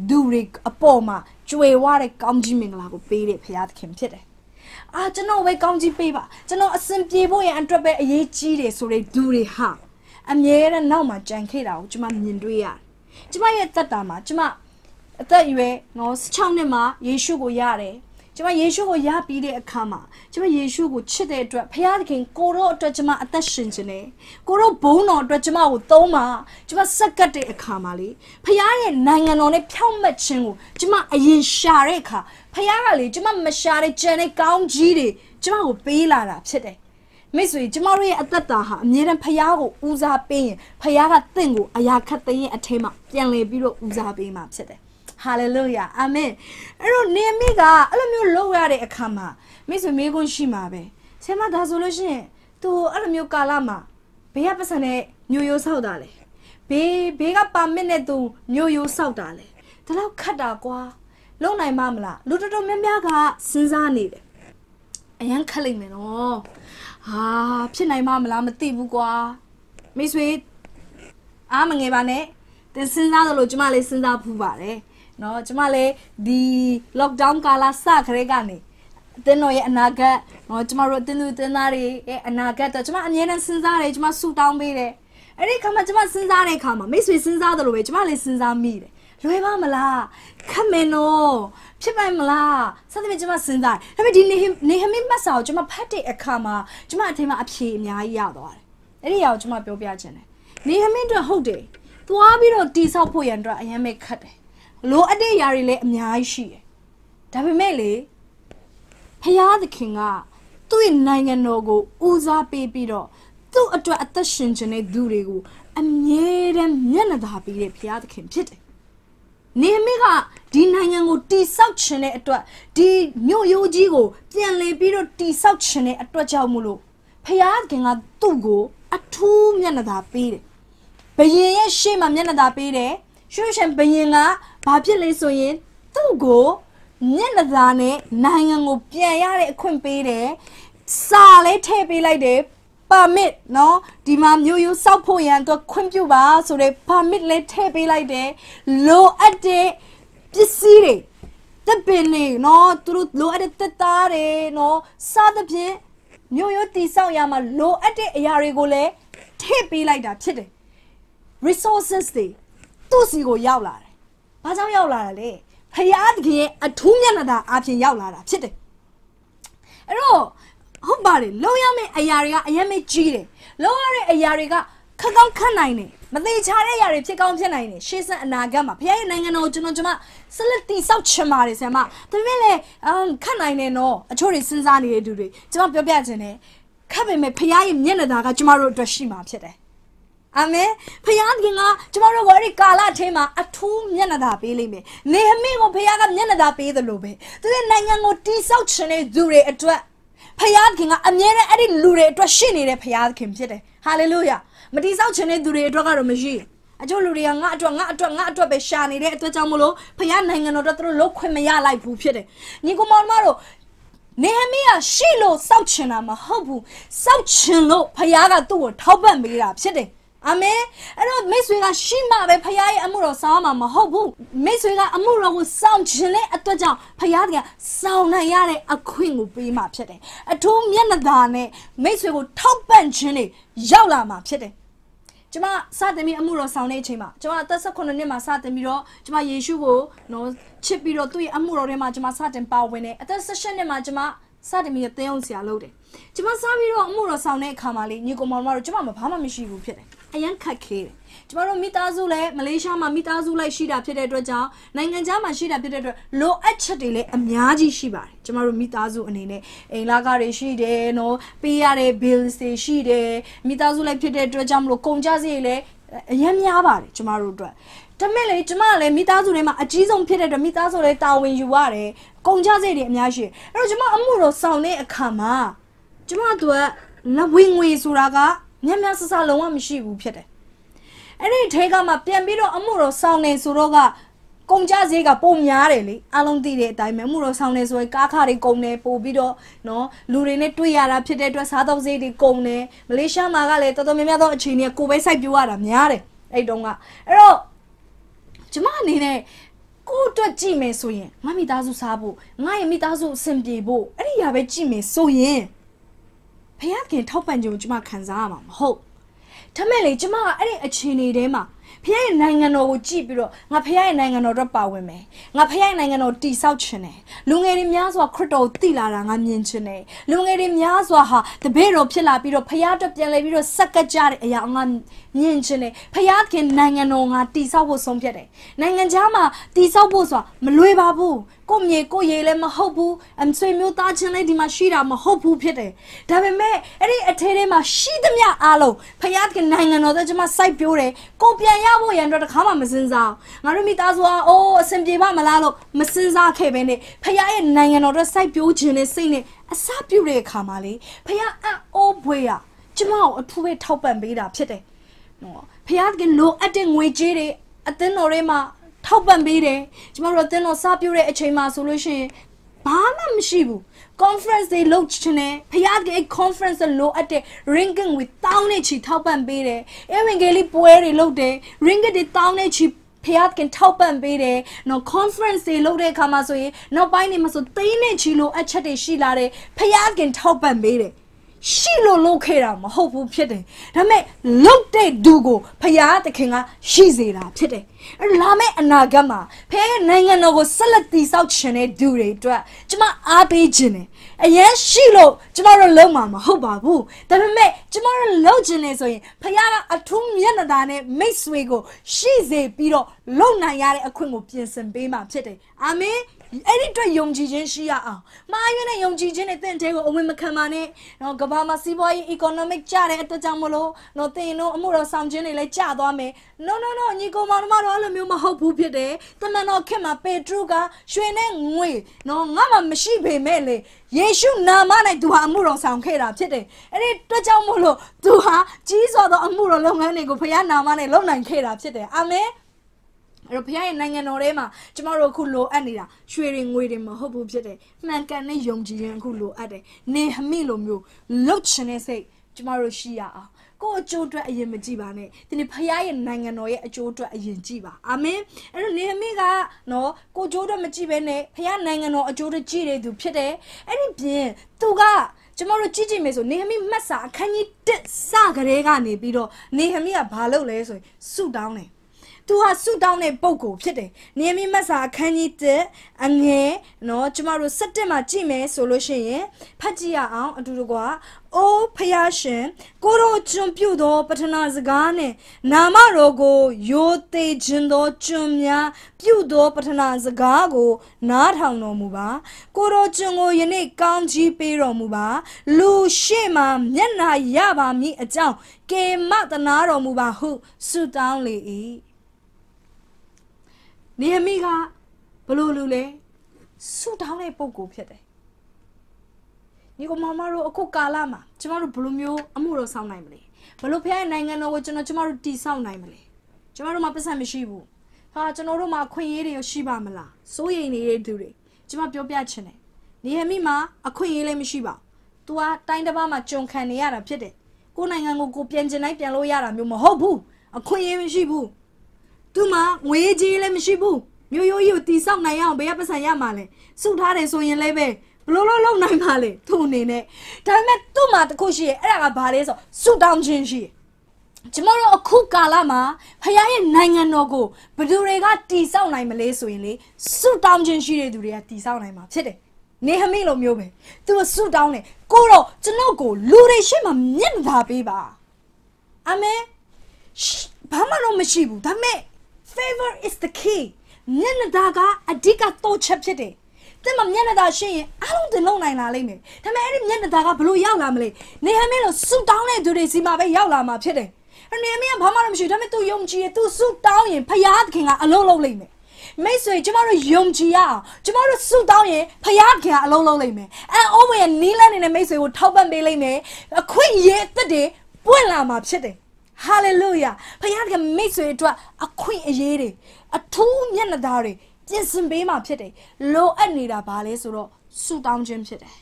Speaker 1: ဒူတွေအပေါ်မှာကြွေဝတဲ့ကောင်းကြီးမင်္ဂလာကိုပေးတယ်ဖျားသခင်ဖြစ်တယ်အာကျွန်တော်ပဲကောင်းကြီးပေးပါကျွန်တော်အစဉ်ပြေဖို့ရန်အတွက်ပဲအရေးကြီးတယ်ဆိုတဲ့ဒူတွေဟာအမြဲတမ်းနောက်မှာကြံခဲ့တာကိုကျမမြင်တွေ့ရတယ်။ကျမရဲ့သက်တာမှာ ကျမအသက်အရွယ်ငေါ16နှစ်မှာယေရှုကိုရတယ်။ကျမယေရှုကိုရပြီးတဲ့အခါမှာကျမယေရှုကိုချစ်တဲ့အတွက်ဖခင်သခင်ကိုရောအတွက်ကျမအသက်ရှင်ခြင်းနဲ့ကိုရောဘုန်းတော်အတွက်ကျမကိုသုံးပါကျမဆက်ကတ်တဲ့အခါမှာလေဖခင်ရဲ့နိုင်ငံတော်နဲ့ဖြောင့်မတ်ခြင်းကိုကျမအရင်ရှာတဲ့အခါဖခင်ကလေကျမမရှာတဲ့ကြံတဲ့ကောင်းကြီးတွေကျမကိုပေးလာတာဖြစ်တယ်မိတ်ဆွေကျမတို့ရဲ့အသက်တာဟာအမြဲတမ်းဖရားကိုဦးစားပေးရင်ဖရားကတင့်ကိုအရာခတ်သိမ်းရဲ့အထဲမှာပြန်လည်ပြီးတော့ဦးစားပေးမှာဖြစ်တယ်ဟာလေလုယာအာမင်အဲ့တော့နေမိကအဲ့လိုမျိုးလုပ်ရတဲ့အခါမှာမိတ်ဆွေမေးခွန်းရှိမှာပဲဆရာမဒါဆိုလို့ရှိရင်သူအဲ့လိုမျိုးကာလမှာဘေးကပတ်စံနဲ့မျိုးရိုးဆောက်တာလေဘေးဘေးကပါမစ်နဲ့သူမျိုးရိုးဆောက်တာလေဒါတော့ခတ်တာကွာလုံနိုင်မမလားလူတော်တော်များများကစဉ်းစားနေတယ်အရန်ခက်လိုက်မယ်နော်ဟာဖြစ်နိုင်မှမလားမသိဘူးကွာမိတ်ဆွေအားမငယ်ပါနဲ့တင်စဉ်းစားသလိုကျမလည်းစဉ်းစားဖူးပါတယ်နော် ကျမလည်းဒီ lockdown ကာလစခရဲကနေအတင်းတို့ရဲ့အနာဂတ်နော်ကျမတို့အတင်းသူတင်းသားတွေရဲ့အနာဂတ်တော့ကျမအမြဲတမ်းစဉ်းစားတယ်ကျမဆူတောင်းပေးတယ်အဲ့ဒီခါမှာကျမစဉ်းစားတဲ့ခါမှာမိတ်ဆွေစဉ်းစားသလိုပဲကျမလည်းစဉ်းစားမိတယ်လွယ်ပါမလားခက်မင်းတော့ဖြစ်ပိုင်မလားစသဖြင့်ကျွန်မစဉ်းစားဒါပေမဲ့ဒီနေနေဟမင်းမတ်စာကိုကျွန်မဖတ်တဲ့အခါမှာကျွန်မအထင်မှာအဖြေအများကြီးရသွားတယ်အဲ့ဒီအရာကိုကျွန်မပြောပြချင်တယ်နေဟမင်းတို့ဟုတ်တယ်သွားပြီးတော့တိဆောက်ဖို့ရန်အတွက်အရင်ပဲခက်တယ်လိုအပ်တဲ့အရာတွေလည်းအများကြီးရှိတယ်ဒါပေမဲ့လေဖရာသခင်ကသူ့ရဲ့နိုင်ငံတော်ကိုဦးစားပေးပြီးတော့သူ့အတွက်အသက်ရှင်ခြင်းတဲ့သူတွေကိုအမြဲတမ်းမျက်နှာသာပေးတဲ့ဖရာသခင်ဖြစ်တယ်နေမိကဒီနိုင်ငံကိုတိဆောက်ခြင်းတဲ့အတွက်ဒီမြို့ရိုးကြီးကိုပြန်လည်ပြီးတော့တိဆောက်ခြင်းတဲ့အတွက်ကြောင့်မို့လို့ဖျားခင်ကသူ့ကို အထူးမျက်နှာသာပေးတယ်။ဘယင်ရဲ့ရှေ့မှာမျက်နှာသာပေးတယ်။ရွှေရှင်ဘယင်ကဘာဖြစ်လဲဆိုရင်သူ့ကိုမျက်နှာသာနဲ့နိုင်ငံကို ပြန်ရတဲ့အခွင့်ပေးတယ်။စာလဲထည့်ပေးလိုက်တယ်ပါမစ်နော်ဒီမှာမျိုးရိုးစောက်ဖို့ရန်အတွက်ခွင့်ပြုပါဆိုတော့ပါမစ်လည်းထည့်ပေးလိုက်တယ်လိုအပ်တဲ့ပစ္စည်းတွေတပ်ပင်တွေနော်သူတို့လိုအပ်တဲ့တက်သားတွေနော်စသဖြင့်မျိုးရိုးတိဆောက်ရမှာလိုအပ်တဲ့အရာတွေကိုလည်းထည့်ပေးလိုက်တာဖြစ်တယ် resources တွေသူ့စီကိုရောက်လာတယ်။ဘာကြောင့်ရောက်လာတာလဲ။ဖရာသခင်ရဲ့အထူးမျက်နှာသာအပြင်ရောက်လာတာဖြစ်တယ်။အဲ့တော့ဖဟုတ်ပါတယ်လုံရမယ့်အရာတွေကအရင်မကြီးတယ်လုံရတဲ့အရာတွေကခက်ကောင်းခက်နိုင်တယ်မသေးချာတဲ့အရာတွေဖြစ်ကောင်းဖြစ်နိုင်တယ်ရှေ့ဆက်အနာဂတ်မှာဖခင်ရဲ့နိုင်ငံတော်ကိုကျွန်တော်ကျွန်မဆက်လက်တည်ဆောက်ချင်ပါတယ်ဆရာမဒါပေမဲ့လည်းခက်နိုင်တယ်နော်အချို့တွေစဉ်းစားနေတဲ့သူတွေကျွန်မပြောပြချင်တယ်ခက်ပေမဲ့ဖခင်ရဲ့မျက်နှာသာကကျွန်မတို့အတွက်ရှိမှာဖြစ်တယ်အာမင်ဖခင်ကငါကျမတို့ကိုအဲ့ဒီကာလထင်းမှာအထူးမျက်နှာသာပေးလိမ့်မယ်။နေဟမိကိုဖခင်ကမျက်နှာသာပေးသလိုပဲ။သူရဲ့နိုင်ငံကိုတိဆောက်ခြင်းတဲ့သူတွေအတွက်ဖယားခင်ကအမြဲတမ်းအဲ့ဒီလူတွေအတွက်ရှိနေတဲ့ဖယားခင်ဖြစ်တယ်ဟာလေလုယာမတိဆောက်ခြင်းတဲ့သူတွေအတွက်ကတော့မရှိဘူးအချို့လူတွေကငါအတွက်ငါအတွက်ငါအတွက်ပဲရှာနေတဲ့အတွက်ကြောင့်မလို့ဖခင်နိုင်ငံတော်တို့သူတို့လုတ်ခွင့်မရလိုက်ဘူးဖြစ်တယ်။ညီကောင်မတို့နေဟမိယရှိလို့စောက်ချင်တာမဟုတ်ဘူး။စောက်ချင်လို့ဖခင်ကသူ့ကိုထောက်ပံ့ပေးတာဖြစ်တယ်။အာမင်အဲ့တော့မိတ်ဆွေကရှိမှပဲဖခင်ရဲ့အမှုတော်ဆောင်ရမှာမဟုတ်ဘူးမိတ်ဆွေကအမှုတော်ကိုဆောင်ခြင်းနဲ့အတွက်ကြောင့်ဖခင်ကဆောင်နိုင်ရတဲ့အခွင့်ကိုပေးမှာဖြစ်တယ်အထူးမျက်နှာသာနဲ့မိတ်ဆွေကိုထောက်ပံ့ခြင်းတွေရောက်လာမှာဖြစ်တယ်ကျမစတင်ပြီးအမှုတော်ဆောင်တဲ့အချိန်မှာကျမအသက်18နှစ်မှာစတင်ပြီးတော့ကျမယေရှုကိုနော်ချစ်ပြီးတော့သူ့ရဲ့အမှုတော်ထဲမှာကျမစတင်ပါဝင်တယ်အသက်18နှစ်မှာကျမစတင်ပြီးတော့သင်းအောင်ဆရာလုပ်တယ်ကျမစပြီးတော့အမှုတော်ဆောင်တဲ့အခါမှာလေညီကောင်မတို့ကျမမဘာမှမရှိဘူးဖြစ်တယ်အရန်ခက်ခဲတယ်ကျမတို့မိသားစုလည်းမလေးရှားမှာမိသားစုလိုက်ရှိတာဖြစ်တဲ့အတွက်ကြောင့်နိုင်ငံခြားမှာရှိတာဖြစ်တဲ့အတွက်လိုအပ်ချက်တွေလည်းအများကြီးရှိပါတယ်ကျမတို့မိသားစုအနေနဲ့အိမ်လာကတွေရှိတယ်နော်ပေးရတဲ့ bills တွေရှိတယ်မိသားစုလိုက်ဖြစ်တဲ့အတွက်ကြောင့်မလို့ကုန်ကြစရိတ်လည်းအရင်များပါတယ်ကျမတို့အတွက်ဒါမဲ့လေကျမလည်းမိသားစုထဲမှာအကြီးဆုံးဖြစ်တဲ့အတွက်မိသားစုလည်းတာဝန်ယူရတယ်ကုန်ကြစရိတ်တွေအများကြီးအဲ့တော့ကျမအမှုတော်ဆောင်တဲ့အခါမှာကျမတို့ကလဝင်ငွေဆိုတာကမြန်မြန်ဆဆလုံးဝမရှိဘူးဖြစ်တယ်အဲ့ဒီထဲကမှပြန်ပြီးတော့အမှုတော်ဆောင်နေဆိုတော့ကကုန်ကြဈေးကပုံများတယ်လေအလုံးသိတဲ့အတိုင်းပဲအမှုတော်ဆောင်နေဆိုရင်ကားခါတွေကုန်တယ်ပို့ပြီးတော့နော်လူတွေနဲ့တွေ့ရတာဖြစ်တဲ့အတွက်စားသောက်ဈေးတွေကုန်တယ်မလေးရှားမှာကလည်းတော်တော်များများသောအခြေအနေကကိုပဲစိုက်ပြိုးရတာများတယ်အဲ့တုန်းကအဲ့တော့ကျမအနေနဲ့ကို့အတွက်ကြည့်မယ်ဆိုရင်ငါမိသားစုစားဖို့ငါရဲ့မိသားစုအဆင်ပြေဖို့အဲ့ဒီຢာပဲကြည့်မယ်ဆိုရင်ဖခင်ထောက်ပံ့ခြင်းကိုကျမခံစားရမှာမဟုတ်ဒါမဲ့လေကျမကအဲ့ဒီအခြေအနေထဲမှာဖခင်ရဲ့နိုင်ငံတော်ကိုကြည့်ပြီးတော့ငါဖခင်ရဲ့နိုင်ငံတော်တော့ပါဝင်မယ်ငါဖခင်ရဲ့နိုင်ငံတော်တည်ဆောက်ခြင်းတယ်လူငယ်တွေများစွာခရစ်တော်ကိုသိလာတာငါမြင်ခြင်းတယ်လူငယ်တွေများစွာဟာတပည့်တော်ဖြစ်လာပြီးတော့ဖခင်အတွက်ပြန်လဲပြီးတော့ဆက်ကပ်ကြတဲ့အရာငါမြင်ခြင်းတယ်ဖခင်နိုင်ငံတော်ငါတည်ဆောက်ဖို့ဆုံးဖြတ်တယ်နိုင်ငံခြားမှာတည်ဆောက်ဖို့ဆိုတာမလွယ်ပါဘူးကိုမြေကိုရေလည်းမဟုတ်ဘူးအဆွေမျိုးသားချင်းလည်းဒီမှာရှိတာမဟုတ်ဘူးဖြစ်တယ်ဒါပေမဲ့အဲ့ဒီအထဲထဲမှာရှိသမျှအားလုံးဖယားကနိုင်ငံတော်သားကျွန်မစိုက်ပြိုးတယ်ကိုပြန်ရဖို့ရန်တော့တစ်ခါမှမစင်စားငါတို့မိသားစုကအိုးအဆင်ပြေပါမလားလို့မစင်စားခဲ့ပဲနဲ့ဖယားရဲ့နိုင်ငံတော်တော့စိုက်ပြိုးခြင်းနဲ့စိတ်နဲ့အစပြုတဲ့အခါမှာလေဖယားအအိုးဘွေရကျွန်မကိုအထူးပဲထောက်ပံ့ပေးတာ ဖြစ်တယ်နော်ဖယားကလိုအပ်တဲ့ငွေကြေးတွေအသင်းတော်တွေမှာထောက်ပံ့ပေးတယ်ကျမတို့တင်းတော်စပြုတ်တဲ့အချိန်မှာဆိုလို့ရှိရင်ဘာမှမရှိဘူး conference တွေလုပ်ချင်တယ်ဖျားတဲ့ conference လိုအပ်တဲ့ ringing with တောင်းနဲ့ချီထောက်ပံ့ပေးတယ်အဲဝင်ကလေးပွဲတွေလုပ်တယ် ringing တွေတောင်းနဲ့ချီဖျားကင်ထောက်ပံ့ပေးတယ်နော် conference တွေလုပ်တဲ့အခါမှာဆိုရင်နောက်ပိုင်းနေမှာဆိုတိန်းနဲ့ချီလိုအပ်ချက်တွေရှိလာတယ်ဖျားကင်ထောက်ပံ့ပေးတယ်ရှိလို့လုပ်ခဲ့တာမဟုတ်ဘူးဖြစ်တယ်ဒါပေမဲ့လုပ်တဲ့သူကိုဖရာသခင်ကရှိစေတာဖြစ်တယ်အဲ့လာမယ့်အနာဂတ်မှာဖရဲနိုင်ငံတော်ကိုဆက်လက်တည်ဆောက်ခြင်းတဲ့သူတွေအတွက်ကျမအားပေးခြင်းတယ်အရင်ရှိလို့ကျမတို့လုံးမှာမဟုတ်ပါဘူးဒါပေမဲ့ကျမတို့လုံးခြင်းလေဆိုရင်ဖရာကအထူးမျက်နှာသာနဲ့မိတ်ဆွေကို ရှိစေပြီးတော့လုံနိုင်ရတဲ့အခွင့်ကိုပြင်ဆင်ပေးမှာဖြစ်တယ်အာမင်အဲ့ဒီအတွက်ယုံကြည်ခြင်းရှိရအောင်မှားရွေးတဲ့ယုံကြည်ခြင်းနဲ့တင့်တဲကိုအဝင်မခံပါနဲ့နော်ကမ္ဘာမှာစီးပွားရေး economic ကျတဲ့အတွက်ကြောင့်မလို့နော်တင်တို့အမှုတော်ဆောင်ခြင်းတွေလည်းကျသွားမယ် no no no ညီကောင်မောင်တို့အဲ့လိုမျိုးမဟုတ်ဘူးဖြစ်တယ်တမန်တော်ခင်မှာပေတရုကရွှေနဲ့ငွေနော်ငါမှမရှိပေမဲ့လေယေရှုနာမနဲ့သူဟာအမှုတော်ဆောင်ခဲ့တာဖြစ်တယ်အဲ့ဒီအတွက်ကြောင့်မလို့သူဟာကြီးစွာသောအမှုတော်လုပ်ငန်းတွေကိုဖခင်နာမနဲ့လုပ်နိုင်ခဲ့တာဖြစ်တယ်အာမင်အဲ့တော့ဘုရားရဲ့နိုင်ငံတော်ထဲမှာကျမတို့အခုလိုအပ်နေတာရွှေတွေငွေတွေမဟုတ်ဘူးဖြစ်တယ်မှန်ကန်တဲ့ယုံကြည်ခြင်းအခုလိုအပ်တယ်နေဟမိလိုမျိုးလှုပ်ခြင်းတဲ့စိတ်ကျမတို့ရှိရအောင်ကိုအကျိုးအတွက်အရင်မကြည့်ပါနဲ့ဒီနေ့ဖခင်ရဲ့နိုင်ငံတော်ရဲ့အကျိုးအတွက်အရင်ကြည့်ပါအာမင်အဲ့တော့နေဟမိကနော်ကိုအကျိုးအတွက်မကြည့်ဘဲနဲ့ဖခင်နိုင်ငံတော်အကျိုးအတွက်ကြည့်တဲ့သူဖြစ်တယ်အဲ့ဒီပြင်သူကကျမတို့ကြည့်ကြည့်မယ်ဆိုနေဟမိမှတ်စာအခန်းကြီး1စကလေးကနေပြီးတော့နေဟမိကဘာလုပ်လဲဆိုရင်ဆူတောင်းတယ်သူဟာဆူတောင်းတဲ့ပုံကိုဖြစ်တယ်နေမီမက်စာအခန်းကြီးတက်အငဲနော်ကျမတို့စက်တက်မှာကြည့်မယ်ဆိုလို့ရှိရင်ဖတ်ကြည့်ရအောင်အတူတကွာအိုးဖယားရှင်ကိုတော်ကျွန်ပြုသောပထနာစကားနှင့်နာမတော်ကိုယိုသိခြင်းသောကျွန်များပြုသောပထနာစကားကိုနားထောင်တော်မူပါ ကိုတော်ကျွန်ကိုယနေ့ကောင်းချီးပေးတော်မူပါလူရှေ့မှာမျက်နာရပါမည်အကြောင်းကေမတနာတော်မူပါဟုဆုတောင်းလေ၏နေဟမိကဘလို့လူလဲဆူတောင်းတဲ့ပုံကိုဖြစ်တယ်ညီကမမတို့အခုကာလမှာကျမတို့ဘလို့မျိုးအမှုတော်ဆောင်နိုင်မလဲဘလို့ဖခင်ရဲ့နိုင်ငံတော်ကိုကျွန်တော်ကျမတို့တည်ဆောက်နိုင်မလဲကျမတို့မှာပတ်စံမရှိဘူးဟာကျွန်တော်တို့မှာခွင့်ရေးတွေရရှိပါမလားစိုးရိမ်နေတဲ့သူတွေကျမပြောပြချင်တယ်နေဟမိမှာအခွင့်ရေးလည်းမရှိပါဘူး तू ကတိုင်းတစ်ပါးမှာကြုံခံနေရတာဖြစ်တယ်ကိုနိုင်ငံကိုကိုပြန်ကျင်တိုင်းပြန်လို့ရတာမျိုးမဟုတ်ဘူးအခွင့်အရေးမရှိဘူးသူမှငွေကြေးလည်းမရှိဘူးမျိုးရိုးကြီးကိုတီဆောက်နိုင်အောင်ဘယ်ကပတ်စံရမှာလဲစုထားတယ်ဆိုရင်လည်းပဲဘလို့လို့လုံနိုင်ပါလေသူ့အနေနဲ့ဒါပေမဲ့သူ့မှာတခုရှိရဲ့အဲ့ဒါကဘာလဲဆိုစုတောင်းခြင်းရှိရဲ့ကျမတို့အခုကာလမှာဖခင်ရဲ့နိုင်ငံတော်ကိုဘယ်သူတွေကတည်ဆောက်နိုင်မလဲဆိုရင်လေဆုတောင်းခြင်းရှိတဲ့သူတွေကတည်ဆောက်နိုင်မှာဖြစ်တယ်။နေဟမိလိုမျိုးပဲ။သူကဆုတောင်းတယ်။ကိုတော့ကျွန်ုပ်ကိုလူတွေရှေ့မှာမျက်နှာပေးပါ။အာမင်။ဘာမှတော့မရှိဘူး။ဒါပေမဲ့ favor is the key မျက်နှာသာကအဓိကတော့ချက်ဖြစ်တယ်တင်မမျက်နှာသာရှင်းရင်အားလုံးတင်လုံနိုင်လာလိမ့်မယ်ဒါပေမဲ့အဲ့ဒီမျက်နှာသာကဘလို့ရောက်လာမလဲနေဟမင်းလိုဆူတောင်းတဲ့သူတွေစီမှာပဲရောက်လာမှာဖြစ်တယ်အနေမင်းဘာမှမရှိဒါပေမဲ့ तू ယုံကြည်ရ तू ဆူတောင်းရင်ဖယားသခင်ကအလုံးလုံးလိမ့်မယ်မိတ်ဆွေကျမတို့ယုံကြည်ရအောင်ကျမတို့ဆုတောင်းရင်ဖယားခင်ကအလုံးလုံးလိမ့်မယ်အဲအိုးမရဲ့နီးလန်းနေတဲ့မိတ်ဆွေကိုထောက်ပံ့ပေးလိမ့်မယ်အခွင့်အရေးအသက်တွေပွင့်လာမှာဖြစ်တယ်ဟာလေလုယာဖခင်ကမိတ်ဆွေအတွက်အခွင့်အရေးတွေအထူးမျက်နှာသားတွေပြင်ဆင်ပေးမှာဖြစ်တယ်လိုအပ်နေတာဘာလဲဆိုတော့ဆုတောင်းခြင်းဖြစ်တယ်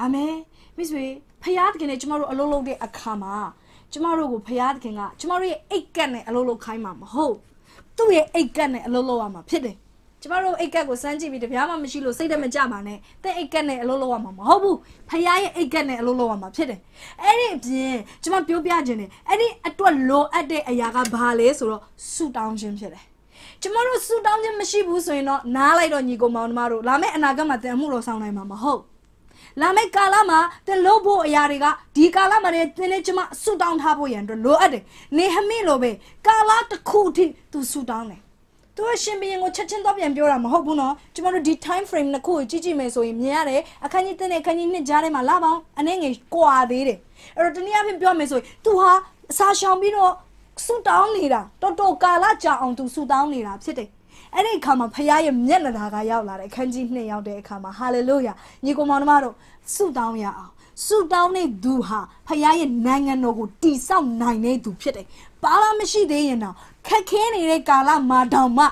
Speaker 1: အာမင်မိတ်ဆွေဖခင်ကလည်းကျမတို့အလုပ်လုပ်တဲ့အခါမှာကျမတို့ကိုဖခင်ကကျမတို့ရဲ့အိတ်ကပ်နဲ့အလုပ်လုပ်ခိုင်းမှာမဟုတ်သူ့ရဲ့အိတ်ကပ်နဲ့အလုပ်လုပ်ရမှာဖြစ်တယ်ကျမတို့အိတ်ကက်ကိုစမ်းကြည့်ပြီးတပြားမှမရှိလို့စိတ်တမကြပါနဲ့တဲ့အိတ်ကက်နဲ့အလုပ်လုပ်ရမှာမဟုတ်ဘူးဖခင်ရဲ့အိတ်ကက်နဲ့အလုပ်လုပ်ရမှာဖြစ်တယ်အဲ့ဒီအပြင်ကျမပြောပြခြင်းတယ်အဲ့ဒီအတွက်လိုအပ်တဲ့အရာကဘာလဲဆိုတော့ဆူတောင်းခြင်းဖြစ်တယ်ကျမတို့ဆူတောင်းခြင်းမရှိဘူးဆိုရင်တော့နားလိုက်တော့ညီကောင်မောင်တို့မတို့လာမယ့်အနာဂတ်မှာတင်အမှုတော်ဆောင်နိုင်မှာမဟုတ်လာမယ့်ကာလမှာသင်လုပ်ဖို့အရာတွေကဒီကာလမှာတည်းသင်နဲ့ကျမဆူတောင်းထားဖို့ရန်အတွက်လိုအပ်တယ်။နေဟမိလိုပဲကာလတစ်ခုအထိသူဆူတောင်းတယ်။သူကရှင်ဘီရင်ကိုချက်ချင်းတော့ပြန်ပြောတာမဟုတ်ဘူးနော်ကျမတို့ဒီ time frame နှစ်ခုကိုကြည့်ကြည့်မယ်ဆိုရင်မြင်ရတယ်အခန်းကြီးတင်းနဲ့အခန်းကြီးနှစ်ကြားထဲမှာလပေါင်းအနည်းငယ်ကွာသေးတယ်အဲ့တော့တနည်းအားဖြင့်ပြောမယ်ဆိုရင် तू ဟာအစာရှောင်ပြီးတော့ဆူတောင်းနေတာတော်တော်ကာလကြာအောင် तू ဆူတောင်းနေတာဖြစ်တယ်အဲ့ဒီအခါမှာဖခင်ရဲ့မျက်နှာသာကရောက်လာတယ်အခန်းကြီးနှစ်ရောက်တဲ့အခါမှာဟာလေလုယာညီကောင်မောင်တို့ဆူတောင်းရအောင်ဆူတောင်းတဲ့သူဟာဖခင်ရဲ့နိုင်ငံတော်ကိုတည်ဆောက်နိုင်တဲ့သူဖြစ်တယ်။ဘာမှမရှိသေးရင်တော့ခက်ခဲနေတဲ့ကာလမှာတောင်မှ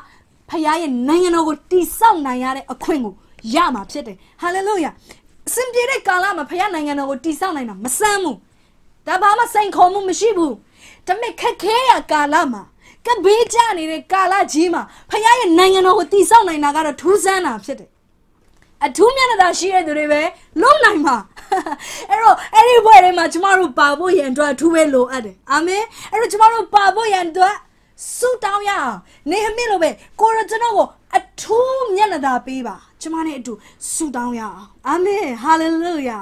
Speaker 1: ဖခင်ရဲ့နိုင်ငံတော်ကိုတည်ဆောက်နိုင်ရတဲ့အခွင့်ကိုရမှာဖြစ်တယ်ဟာလေလုယာအစဉ်ပြေတဲ့ကာလမှာဖခင်နိုင်ငံတော်ကိုတည်ဆောက်နိုင်တာမဆန်းဘူးဒါဘာမှစိန်ခေါ်မှုမရှိဘူးဒါပေမဲ့ခက်ခဲရကာလမှာကဘေးကျနေတဲ့ကာလကြီးမှာဖခင်ရဲ့နိုင်ငံတော်ကိုတည်ဆောက်နိုင်တာကတော့ထူးဆန်းတာဖြစ်တယ်အထူးမျက်နှာသာရှိတဲ့သူတွေပဲလုံနိုင်မှာအဲ့တော့အဲ့ဒီဘွဲတွေမှာကျမတို့ပါဖို့ရန်အတွက်အထူးပဲလိုအပ်တယ်အာမင်အဲ့တော့ကျမတို့ပါဖို့ရန်အတွက်ဆူတောင်းရအောင်နေဟမစ်လိုပဲကိုရကျွန်တော်ကိုအထူးမျက်နှာသာပေးပါ ကျွန်မနဲ့အတူဆူတောင်းရအောင်အာမင်ဟာလေလုယာ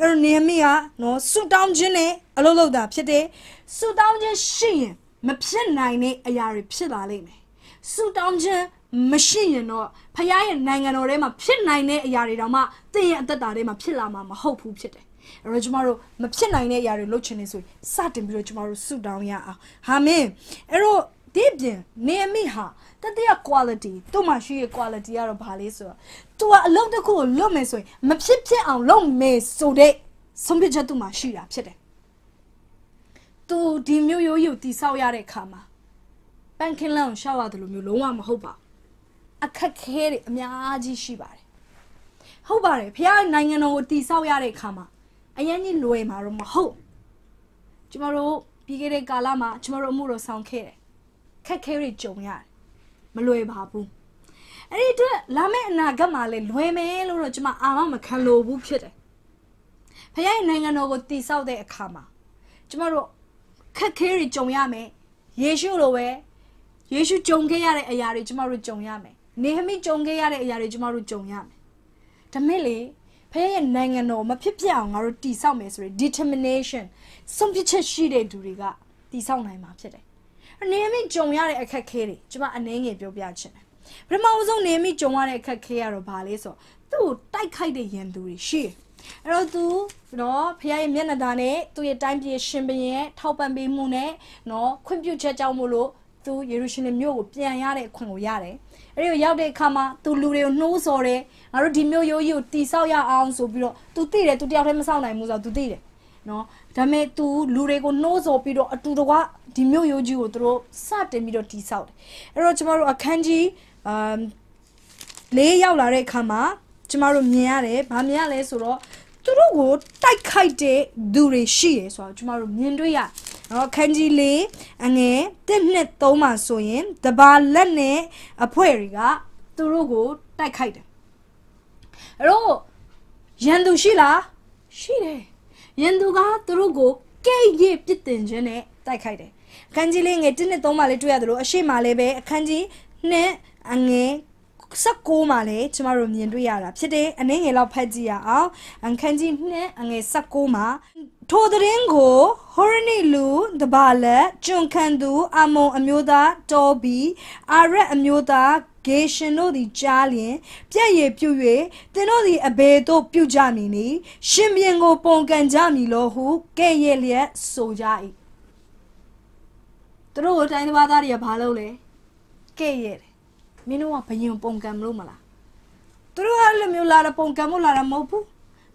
Speaker 1: အဲ့တော့နေဟမစ်ကနော်ဆူတောင်းခြင်းနဲ့အလုပ်လုပ်တာ ဖြစ်တယ်ဆူတောင်းခြင်းရှိရင်မဖြစ်နိုင်တဲ့အရာတွေဖြစ်လာလိမ့်မယ်ဆူတောင်းခြင်းမရှိရင်တော့ဖခင်ရဲ့နိုင်ငံတော်ထဲမှာဖြစ်နိုင်တဲ့အရာတွေတောင်မှသင်ရဲ့အသက်တာထဲမှာဖြစ်လာမှာမဟုတ်ဘူးဖြစ်တယ်။အဲ့တော့ကျမတို့မဖြစ်နိုင်တဲ့အရာတွေလုပ်ချင်နေဆိုရင်စတင်ပြီးတော့ကျမတို့ဆုတောင်းရအောင်။အာမင်။အဲ့တော့ဒီပြင်နေမိဟာတတိယ quality သူ့မှာရှိရ quality ကတော့ဘာလဲဆိုတော့ तू ကအလုံးတစ်ခုကိုလွတ်မယ်ဆိုရင်မဖြစ်ဖြစ်အောင်လုပ်မယ်ဆိုတဲ့ဆုံးဖြတ်ချက်သူ့မှာရှိတာဖြစ်တယ်။ तू ဒီမျိုးရိုးရိုးတိဆောက်ရတဲ့ခါမှာပန်ခင်းလောင်းရှောက်ရတယ်လို့မျိုးလုံးဝမဟုတ်ပါဘူး။အခက်ခဲတွေအများကြီးရှိပါတယ်။ဟုတ်ပါတယ်ဖခင်နိုင်ငံတော်ကိုတိဆောက်ရတဲ့ခါမှာအရင်ကြီးလွယ်မှာတော့မဟုတ်။ကျမတို့ပြီးခဲ့တဲ့ကာလမှာကျမတို့အမှုတော်ဆောင်ခဲ့တယ်ခက်ခဲတွေကြုံရတယ်မလွယ်ပါဘူးအဲ့ဒီအတွက်လာမယ့်အနာဂတ်မှာလည်းလွယ်မယ်လို့တော့ကျွန်မအာမမခံလို့ဘူးဖြစ်တယ်ဖခင်ရဲ့နိုင်ငံတော်ကိုတည်ဆောက်တဲ့အခါမှာကျွန်မတို့ခက်ခဲတွေကြုံရမယ်ယေရှုလိုပဲယေရှုကြုံခဲ့ရတဲ့အရာတွေကျွန်မတို့ကြုံရမယ်နေဟမိကြုံခဲ့ရတဲ့အရာတွေကျွန်မတို့ကြုံရမယ်ဒါမဲ့လေဖခင်ရဲ့နိုင်ငံတော်မဖြစ်ပြအောင်ငါတို့တည်ဆောက်မယ်ဆိုရင် determination စွန့်ပစ်ချက်ရှိတဲ့သူတွေကတည်ဆောက်နိုင်မှာဖြစ်တယ်အနေမိကြုံရတဲ့အခက်ခဲတွေကျမအနေငယ်ပြောပြချင်တယ်ပထမဦးဆုံးနေမိကြုံရတဲ့အခက်ခဲကတော့ဘာလဲဆိုတော့သူ့ကိုတိုက်ခိုက်တဲ့ရန်သူတွေရှိတယ်အဲ့တော့သူနော်ဖခင်ရဲ့မျက်နှာသားနဲ့သူ့ရဲ့တိုင်းပြည်ရှင်ဘုရင်ရဲ့ထောက်ပံ့ပေးမှုနဲ့နော်ခွင့်ပြုချက်ကြောင့်မို့လို့သူယေရုရှလင်မြို့ကိုပြန်ရတဲ့အခွင့်ကိုရတယ်။အဲဒီကိုရောက်တဲ့အခါမှာသူလူတွေကိုနှိုးဆော်တယ်။ငါတို့ဒီမြို့ရိုးကြီးကိုတိဆောက်ရအောင်ဆိုပြီးတော့ तू သိတယ် तू တယောက်တည်းမဆောက်နိုင်ဘူးဆိုတော့ तू သိတယ်။နော်။ဒါပေမဲ့ तू လူတွေကိုနှိုးဆော်ပြီးတော့အတူတကွဒီမြို့ရိုးကြီးကိုသူတို့စတင်ပြီးတော့တိဆောက်တယ်အဲ့တော့ကျမတို့အခန်းကြီးအမ်လေးရောက်လာတဲ့အခါမှာကျမတို့မြင်ရတယ်ဗာမြင်ရလဲဆိုတော့သူတို့ကိုတိုက်ခိုက်တဲ့သူတွေရှိတယ်ဆိုတော့ကျမတို့မြင်တွေ့ရနော်ခန်းကြီးလေးအငယ်တစ်နှစ်သုံးမှာဆိုရင်တဘာလက်နဲ့အဖွဲ့တွေကသူတို့ကိုတိုက်ခိုက်တယ်အဲ့တော့ရန်သူရှိလားရှိတယ်ရန်သူကသူတို့ကိုကဲ့ရဲ့ပြစ်တင်ခြင်းနဲ့တိုက်ခိုက်တယ်အခန်းကြီးလေးငယ်1နဲ့3မှာလည်းတွေ့ရတယ်လို့အရှိမလည်းပဲအခန်းကြီးနှစ်အငယ်19မှာလည်းကျမတို့မြင်တွေ့ရတာဖြစ်တယ်အနည်းငယ်လောက်ဖတ်ကြည့်ရအောင်အခန်းကြီးနှစ်အငယ်19မှာထိုသတင်းကိုဟောရနီလူတဘာလက်ကျွန်ခံသူအမုံအမျိုးသားတောဘီအာရက်အမျိုးသားဂေရှင်တို့သည်ကြားလျင်ပြက်ရည်ပြု၍သင်တို့သည်အဘယ်သို့ပြုကြမည်နည်းရှင်ပြန်ကိုပုံကန်ကြမည်လောဟု ကဲ့ရဲ့လျက်ဆိုကြ၏သူတို့ကိုတိုင်းတစ်ပါးသားတွေကဘာလုပ်လဲကဲ့ရဲ့တယ်မင်းတို့ကဘယင်ပုံကံမလို့မလားသူတို့ကလိုမျိုးလာတဲ့ပုံကံမို့လာတာမဟုတ်ဘူး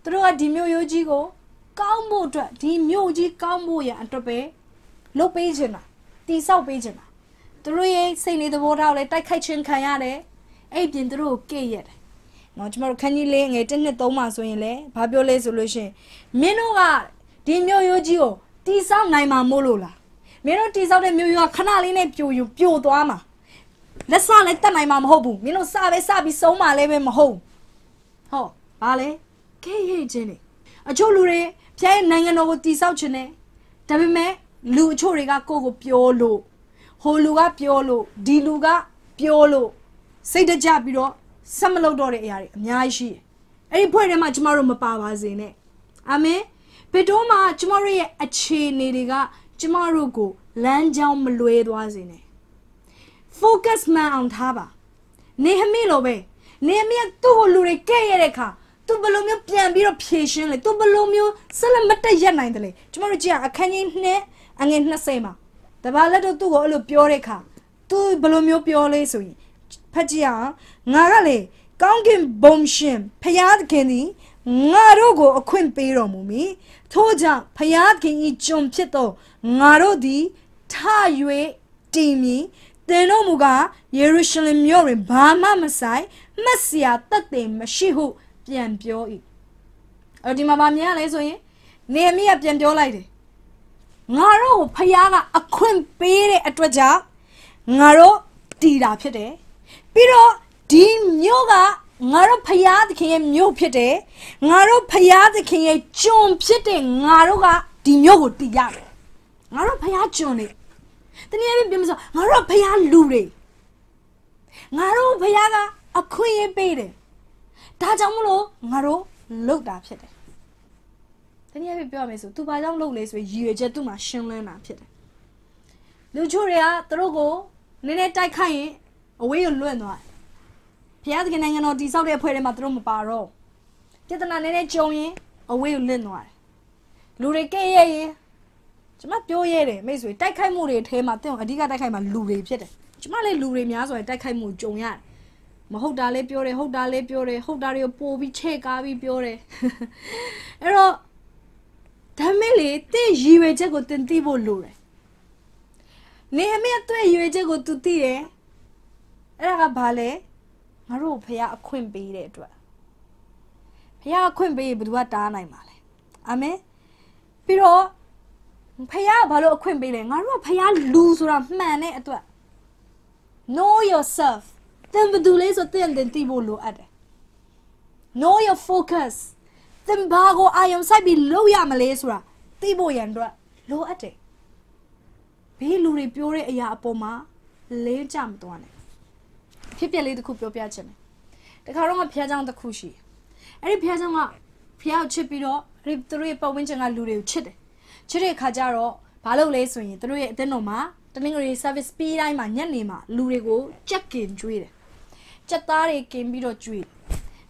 Speaker 1: သူတို့ကဒီမျိုးရိုးကြီးကို ကောင်းဖို့အတွက်ဒီမျိုးကြီးကောင်းဖို့ရန်အတွက်ပဲလုပ်ပေးချင်တာတိဆောက်ပေးချင်တာသူတို့ရဲ့စိတ်နေသဘောထားကိုလည်းတိုက်ခိုက်ခြင်းခံရတယ်အဲ့ပြင်သူတို့ကိုကဲ့ရဲ့တယ်နော်ကျမတို့ခန်းကြီးလေးငယ်တစ်နှစ်သုံးမှဆိုရင်လေဘာပြောလဲဆိုလို့ရှင်မင်းတို့ကဒီမျိုးရိုးကြီးကိုတိဆောက်နိုင်မှာမို့လို့လားမင်းတို့တိဆောက်တဲ့မျိုးရွာခဏလေးနဲ့ပြိုယူပြိုသွားမှာလက်စလည်းတတ်နိုင်မှာမဟုတ်ဘူးမင်းတို့စပဲစပြီးဆုံးမှလည်းပဲမဟုတ်ဟောဘာလဲခေဟေ့ချင်းနေအချို့လူတွေဖျားရဲ့နိုင်ငံတော်ကိုတိဆောက်ခြင်းနဲ့ဒါပေမဲ့လူအချို့တွေကကိုယ့်ကိုပြောလို့ဟိုလူကပြောလို့ဒီလူကပြောလို့စိတ်တကြပြီးတော့ဆက်မလုပ်တော့တဲ့အရာတွေအများကြီးရှိတယ်။အဲ့ဒီဖွဲ့ထဲမှာကျမတို့မပါပါစေနဲ့။အာမင်။ဘယ်တော့မှကျမတို့ရဲ့အခြေအနေတွေကကျမတို့ကိုလမ်းကြောင်းမလွဲသွားစေနဲ့ focus မှန်အောင်ထားပါနေဟမိလိုပဲနေမြတ်သူ့ကိုလူတွေကဲ့ရတဲ့ခါသူဘလိုမျိုးပြန်ပြီးတော့ဖြေရှင်းလဲသူဘလိုမျိုးဆက်လက်မတက်ရက်နိုင်တယ်လေကျမတို့ကြည့်အခန်းကြီးနှစ်အငယ်20မှာတပါလက်တော့သူ့ကိုအဲ့လိုပြောတဲ့ခါသူဘလိုမျိုးပြောလဲဆိုရင်ဖတ်ကြည့်အောင်ငါကလေကောင်းကင်ဘုံရှင်ဖျားသခင်သည်ငါတို့ကိုအခွင့်ပေးတော်မူမီထို့ကြောင့်ဖယားခင်ဤကျွန်ဖြစ်သောငါတို့သည်ထ၍တည်မီသင်တို့မူကားယေရုရှလင်မြို့တွင်ဘာမှမဆိုင်မှတ်စရာတတ်တယ်မရှိဟု ပြန်ပြော၏အဲ့ဒီမှာဗာမြင်ရလဲဆိုရင် နေမိကပြန်ပြောလိုက်တယ်ငါတို့ကိုဖယားကအခွင့်ပေးတဲ့အတွက်ကြောင့်ငါတို့တည်တာဖြစ်တယ်ပြီးတော့ဒီမြို့ကငါတို့ဖရာသခင်ရဲ့မြို့ဖြစ်တယ်ငါတို့ဖရာသခင်ရဲ့ကျွန်ဖြစ်တယ်ငါတို့ကဒီမြို့ကိုတည်ရတယ်ငါတို့ဖရာကျွန်နေတနည်းအားဖြင့်ပြောမစို့ငါတို့ဖရာလူတွေငါတို့ဖရာကအခွင့်အရေးပေးတယ်ဒါကြောင့်မလို့ငါတို့လုပ်တာဖြစ်တယ်တနည်းအားဖြင့်ပြောရမယ်ဆိုသူဘာကြောင့်လုပ်လဲဆိုရည်ရွယ်ချက်သူ့မှာရှင်းလင်းတာဖြစ်တယ်လူချို့တွေကသူတို့ကိုနည်းနည်းတိုက်ခိုက်ရင်အဝေးကိုလွတ်သွားတယ်ဖျားသခင်နိုင်ငံတော်တည်ဆောက်တဲ့အဖွဲ့ထဲမှာသူတို့မပါတော့ပြဿနာနည်းနည်းကြုံရင်အဝေးကိုလင့်သွားတယ်လူတွေကဲ့ရဲ့ရင်ကျွန်မပြောရဲတယ်မိတ်ဆွေတိုက်ခိုက်မှုတွေထဲမှာတင်းအဓိကတိုက်ခိုက်မှာလူတွေဖြစ်တယ်ကျွန်မလည်းလူတွေများဆိုရင်တိုက်ခိုက်မှုကြုံရတယ်မဟုတ်တာလေးပြောတယ်ဟုတ်တာလေးပြောတယ်ဟုတ်တာတွေကိုပို့ပြီးချဲ့ကားပြီးပြောတယ်အဲ့တော့ဒါမဲ့လေတင့်ရည်ရွယ်ချက်ကိုတင်သိဖို့လိုတယ်နေအမေအတွက်ရည်ရွယ်ချက်ကိုသူသိတယ်အဲ့ဒါကဘာလဲငါတို့ဖခင်အခွင့်ပေးတဲ့အတွက်ဖခင်အခွင့်ပေးဘယ်သူကတားနိုင်မှာလဲအာမင်ပြီးတော့ဖခင်ကဘာလို့အခွင့်ပေးလဲငါတို့ကဖခင်လူဆိုတာမှန်တဲ့အတွက် know yourself သင်ဘယ်သူလဲဆိုတဲ့တင်သိဖို့လိုအပ်တယ် know your focus သင်ဘာကိုအာရုံစိုက်ပြီးလုပ်ရမလဲဆိုတာသိဖို့ရန်အတွက်လိုအပ်တယ်ဘေးလူတွေပြောတဲ့အရာအပေါ်မှာလဲကြမသွားနဲ့ဖြစ်ပျက်လေးတစ်ခုပြောပြချင်တယ်တခါတော့ငါဖះเจ้าတစ်ခုရှိအဲ့ဒီဖះเจ้าကဖះကိုချစ်ပြီးတော့အဲ့ဒီသူတို့ရဲ့ပတ်ဝန်းကျင်ကလူတွေကိုချစ်တယ်ချစ်တဲ့အခါကျတော့ဘာလုပ်လဲဆိုရင်သူတို့ရဲ့အသင်းတော်မှာတနင်္ဂနွေ service ပြီးတိုင်းမှာညနေမှာလူတွေကိုကြက်ကင်ကျွေးတယ်ကြက်သားတွေကင်ပြီးတော့ကျွေးတယ်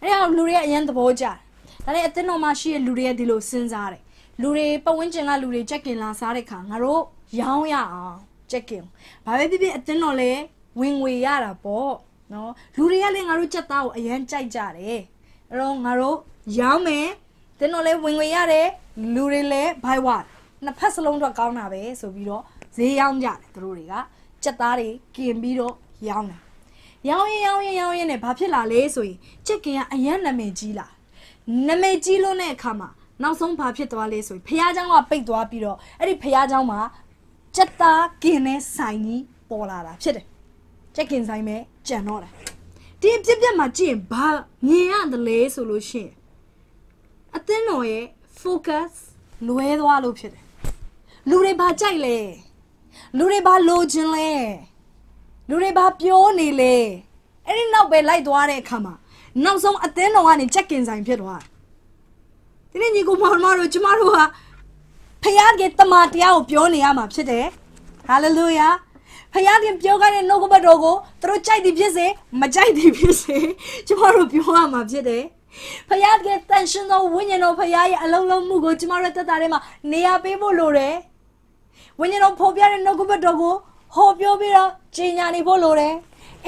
Speaker 1: အဲ့ဒါလူတွေကအရင်သဘောကျတယ်ဒါနဲ့အသင်းတော်မှာရှိတဲ့လူတွေကဒီလိုစဉ်းစားတယ်လူတွေပတ်ဝန်းကျင်ကလူတွေကြက်ကင်လာစားတဲ့ခါငါတို့ရောင်းရအောင်ကြက်ကင်ဘာပဲဖြစ်ဖြစ်အသင်းတော်လည်းဝင်ငွေရတာပေါ့နော်လူတွေကလည်းငါတို့ကြက်သားကိုအရန်ကြိုက်ကြတယ်အဲ့တော့ငါတို့ရောင်းမယ်တင်းတို့လည်းဝင်ငွေရတယ်လူတွေလည်းဘိုက်ဝါနှစ်ဖက်စလုံးတော့ကောင်းတာပဲဆိုပြီးတော့ဈေးရောင်းကြတယ်သူတို့တွေကကြက်သားတွေกินပြီးတော့ရောင်းတယ်ရောင်းရင်ရောင်းရင်ရောင်းရင်နဲ့ဘာဖြစ်လာလဲဆိုရင်ချစ်ခင်ကအရန်နာမည်ကြီးလာနာမည်ကြီးလို့တဲ့အခါမှာနောက်ဆုံးဘာဖြစ်သွားလဲဆိုရင်ဖះเจ้าကပိတ်သွားပြီးတော့အဲ့ဒီဖះเจ้าမှာစက်သားกินတဲ့ဆိုင်ကြီးပေါ်လာတာဖြစ်တယ်ကြက်ကင်ဆိုင်ပဲကြံတော့တာဒီအပြစ်ပြက်မှာကြည့်ရင်ဘာမြင်ရတယ်လဲဆိုလို့ရှိရင် အသင်းတော်ရဲ့ focus လွဲသွားလို့ဖြစ်တယ်လူတွေဘာကြိုက်လဲလူတွေဘာလိုချင်လဲလူတွေဘာပြောနေလဲအဲ့ဒီနောက်ပဲလိုက်သွားတဲ့အခါမှာနောက်ဆုံးအသင်းတော်ကနေကြက်ကင်ဆိုင်ဖြစ်သွားတယ်ဒီနေ့ညီကိုမောင်မတို့ကျမတို့ဟာဖခင်ရဲ့တမန်တရားကိုပြောနေရမှာဖြစ်တယ်ဟာလေလုယာဖယားခင်ပြောခဲ့တဲ့နှုတ်ကပတ်တော်ကိုသူတို့ကြိုက်သည်ဖြစ်စေမကြိုက်သည်ဖြစ်စေကျမတို့ပြောရမှာဖြစ်တယ်ဖယားခင်တန်ရှင်သောဝိညာဉ်တော်ဖယားရဲ့အလုံးလုံးမှုကို ကျမတို့တက်တာထဲမှာနေရာပေးဖို့လိုတယ်ဝိညာဉ်တော်ဖော်ပြတဲ့နှုတ်ကပတ်တော်ကိုဟောပြောပြီးတော့ကျင်ညာနေဖို့လိုတယ်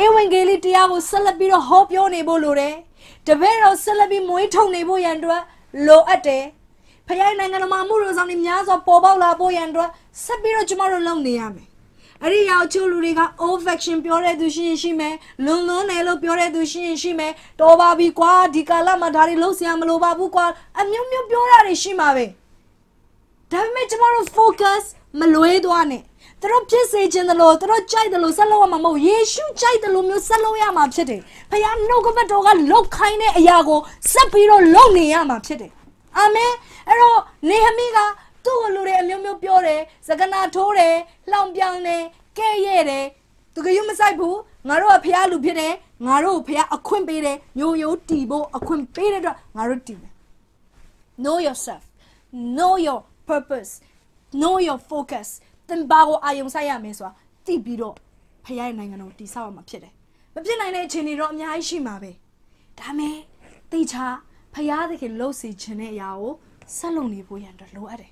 Speaker 1: ဧဝံဂေလိတရားကိုဆက်လက်ပြီးတော့ဟောပြောနေဖို့လိုတယ်တပည့်တော်ဆက်လက်ပြီးမွေးထုတ်နေဖို့ရန်အတွက်လိုအပ်တယ်ဖယားနိုင်ငံတော်မှာမှုတော်ဆောင်တွေများစွာပေါ်ပေါက်လာဖို့ရန်အတွက်ဆက်ပြီးတော့ကျမတို့လုပ်နေရမယ်အဲ့ဒီရောက်ချို့လူတွေက old faction ပြောတဲ့သူရှိရင်ရှိမယ်လွန်လွန်းတယ်လို့ပြောတဲ့သူရှိရင်ရှိမယ်တော်ပါပြီကွာဒီကာလမှာဒါတွေလုံးဆရာမလိုပါဘူးကွာအမျိုးမျိုးပြောတာတွေရှိမှာပဲဒါပေမဲ့ကျမတို့ focus မလွဲသွားနဲ့သူတို့ဖြစ်စေခြင်းတလို့သူတို့ကြိုက်တယ်လို့ဆက်လုပ်ရမှာမဟုတ်ယေရှုကြိုက်တယ်လို့မျိုးဆက်လုပ်ရမှာဖြစ်တယ်ဖခင်နှုတ်ကပတ်တော်ကလောက်ခိုင်းတဲ့အရာကိုဆက်ပြီးတော့လုပ်နေရမှာဖြစ်တယ်အာမင်အဲ့တော့နေဟမိကသူ့ကိုလူတွေအမျိုးမျိုးပြောတယ်စကနာထိုးတယ်လှောင်ပြောင်းတယ်ကဲ့ရဲ့တယ်သူကယူမဆိုင်ဘူးငါတို့ကဖះလူဖြစ်တယ်ငါတို့ကိုဖះအခွင့်ပေးတယ်ညိုညိုတီဖို့အခွင့်ပေးတဲ့အတွက်ငါတို့တီမယ် know yourself know your purpose know your focus သင်ပါကိုအာရုံစိုက်ရမယ်ဆိုတာတီပြီးတော့ဖះရဲ့နိုင်ငံတော်တည်ဆောက်ရမှာဖြစ်တယ်မဖြစ်နိုင်တဲ့အခြေအနေတော့အများကြီးရှိမှာပဲဒါမဲ့တေချာဖះသခင်လှုပ်စီခြင်းတဲ့အရာကိုဆက်လုပ်နေဖို့ရန်တော့လိုအပ်တယ်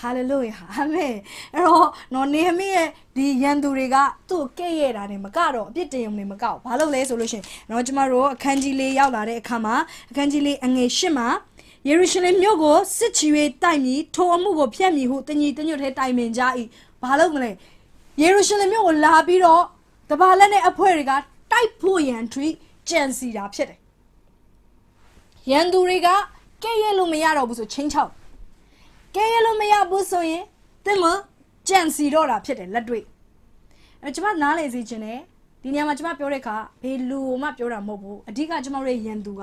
Speaker 1: ဟာလေလုယာအာမင်အဲ့တော့နော်နေဟမိရဲ့ဒီရန်သူတွေကသူ့ကိုကဲ့ရဲ့တာနဲ့မကတော့အပြစ်တင်ုံနဲ့မကောက်ဘာလို့လဲဆိုလို့ရှင်နော်ကျမတို့အခန်းကြီးလေးရောက်လာတဲ့အခါမှာအခန်းကြီးလေးအငယ်၈မှာယေရုရှလင်မြို့ကိုစစ်ချီ၍တိုက်မည်ထိုအမှုကိုဖျက်မည်ဟုတညီတညွတ်ထဲတိုင်ပင်ကြ၏ဘာလို့မလဲယေရုရှလင်မြို့ကိုလာပြီးတော့တဘာလက်နဲ့အဖွဲ့တွေကတိုက်ဖို့ရန်ထွေးကြံစီတာဖြစ်တယ်ရန်သူတွေကကဲ့ရဲ့လို့မရတော့ဘူးဆိုချင်းချောက်ကဲရလို့မရဘူးဆိုရင်သင်မကြံစီတော့တာဖြစ်တယ်လက်တွေ့အဲကျွန်မနားလေစီခြင်းနဲ့ဒီနေရာမှာကျွန်မပြောတဲ့အခါဘေးလူကိုမှပြောတာမဟုတ်ဘူးအဓိကကျွန်မတို့ရဲ့ယန်သူက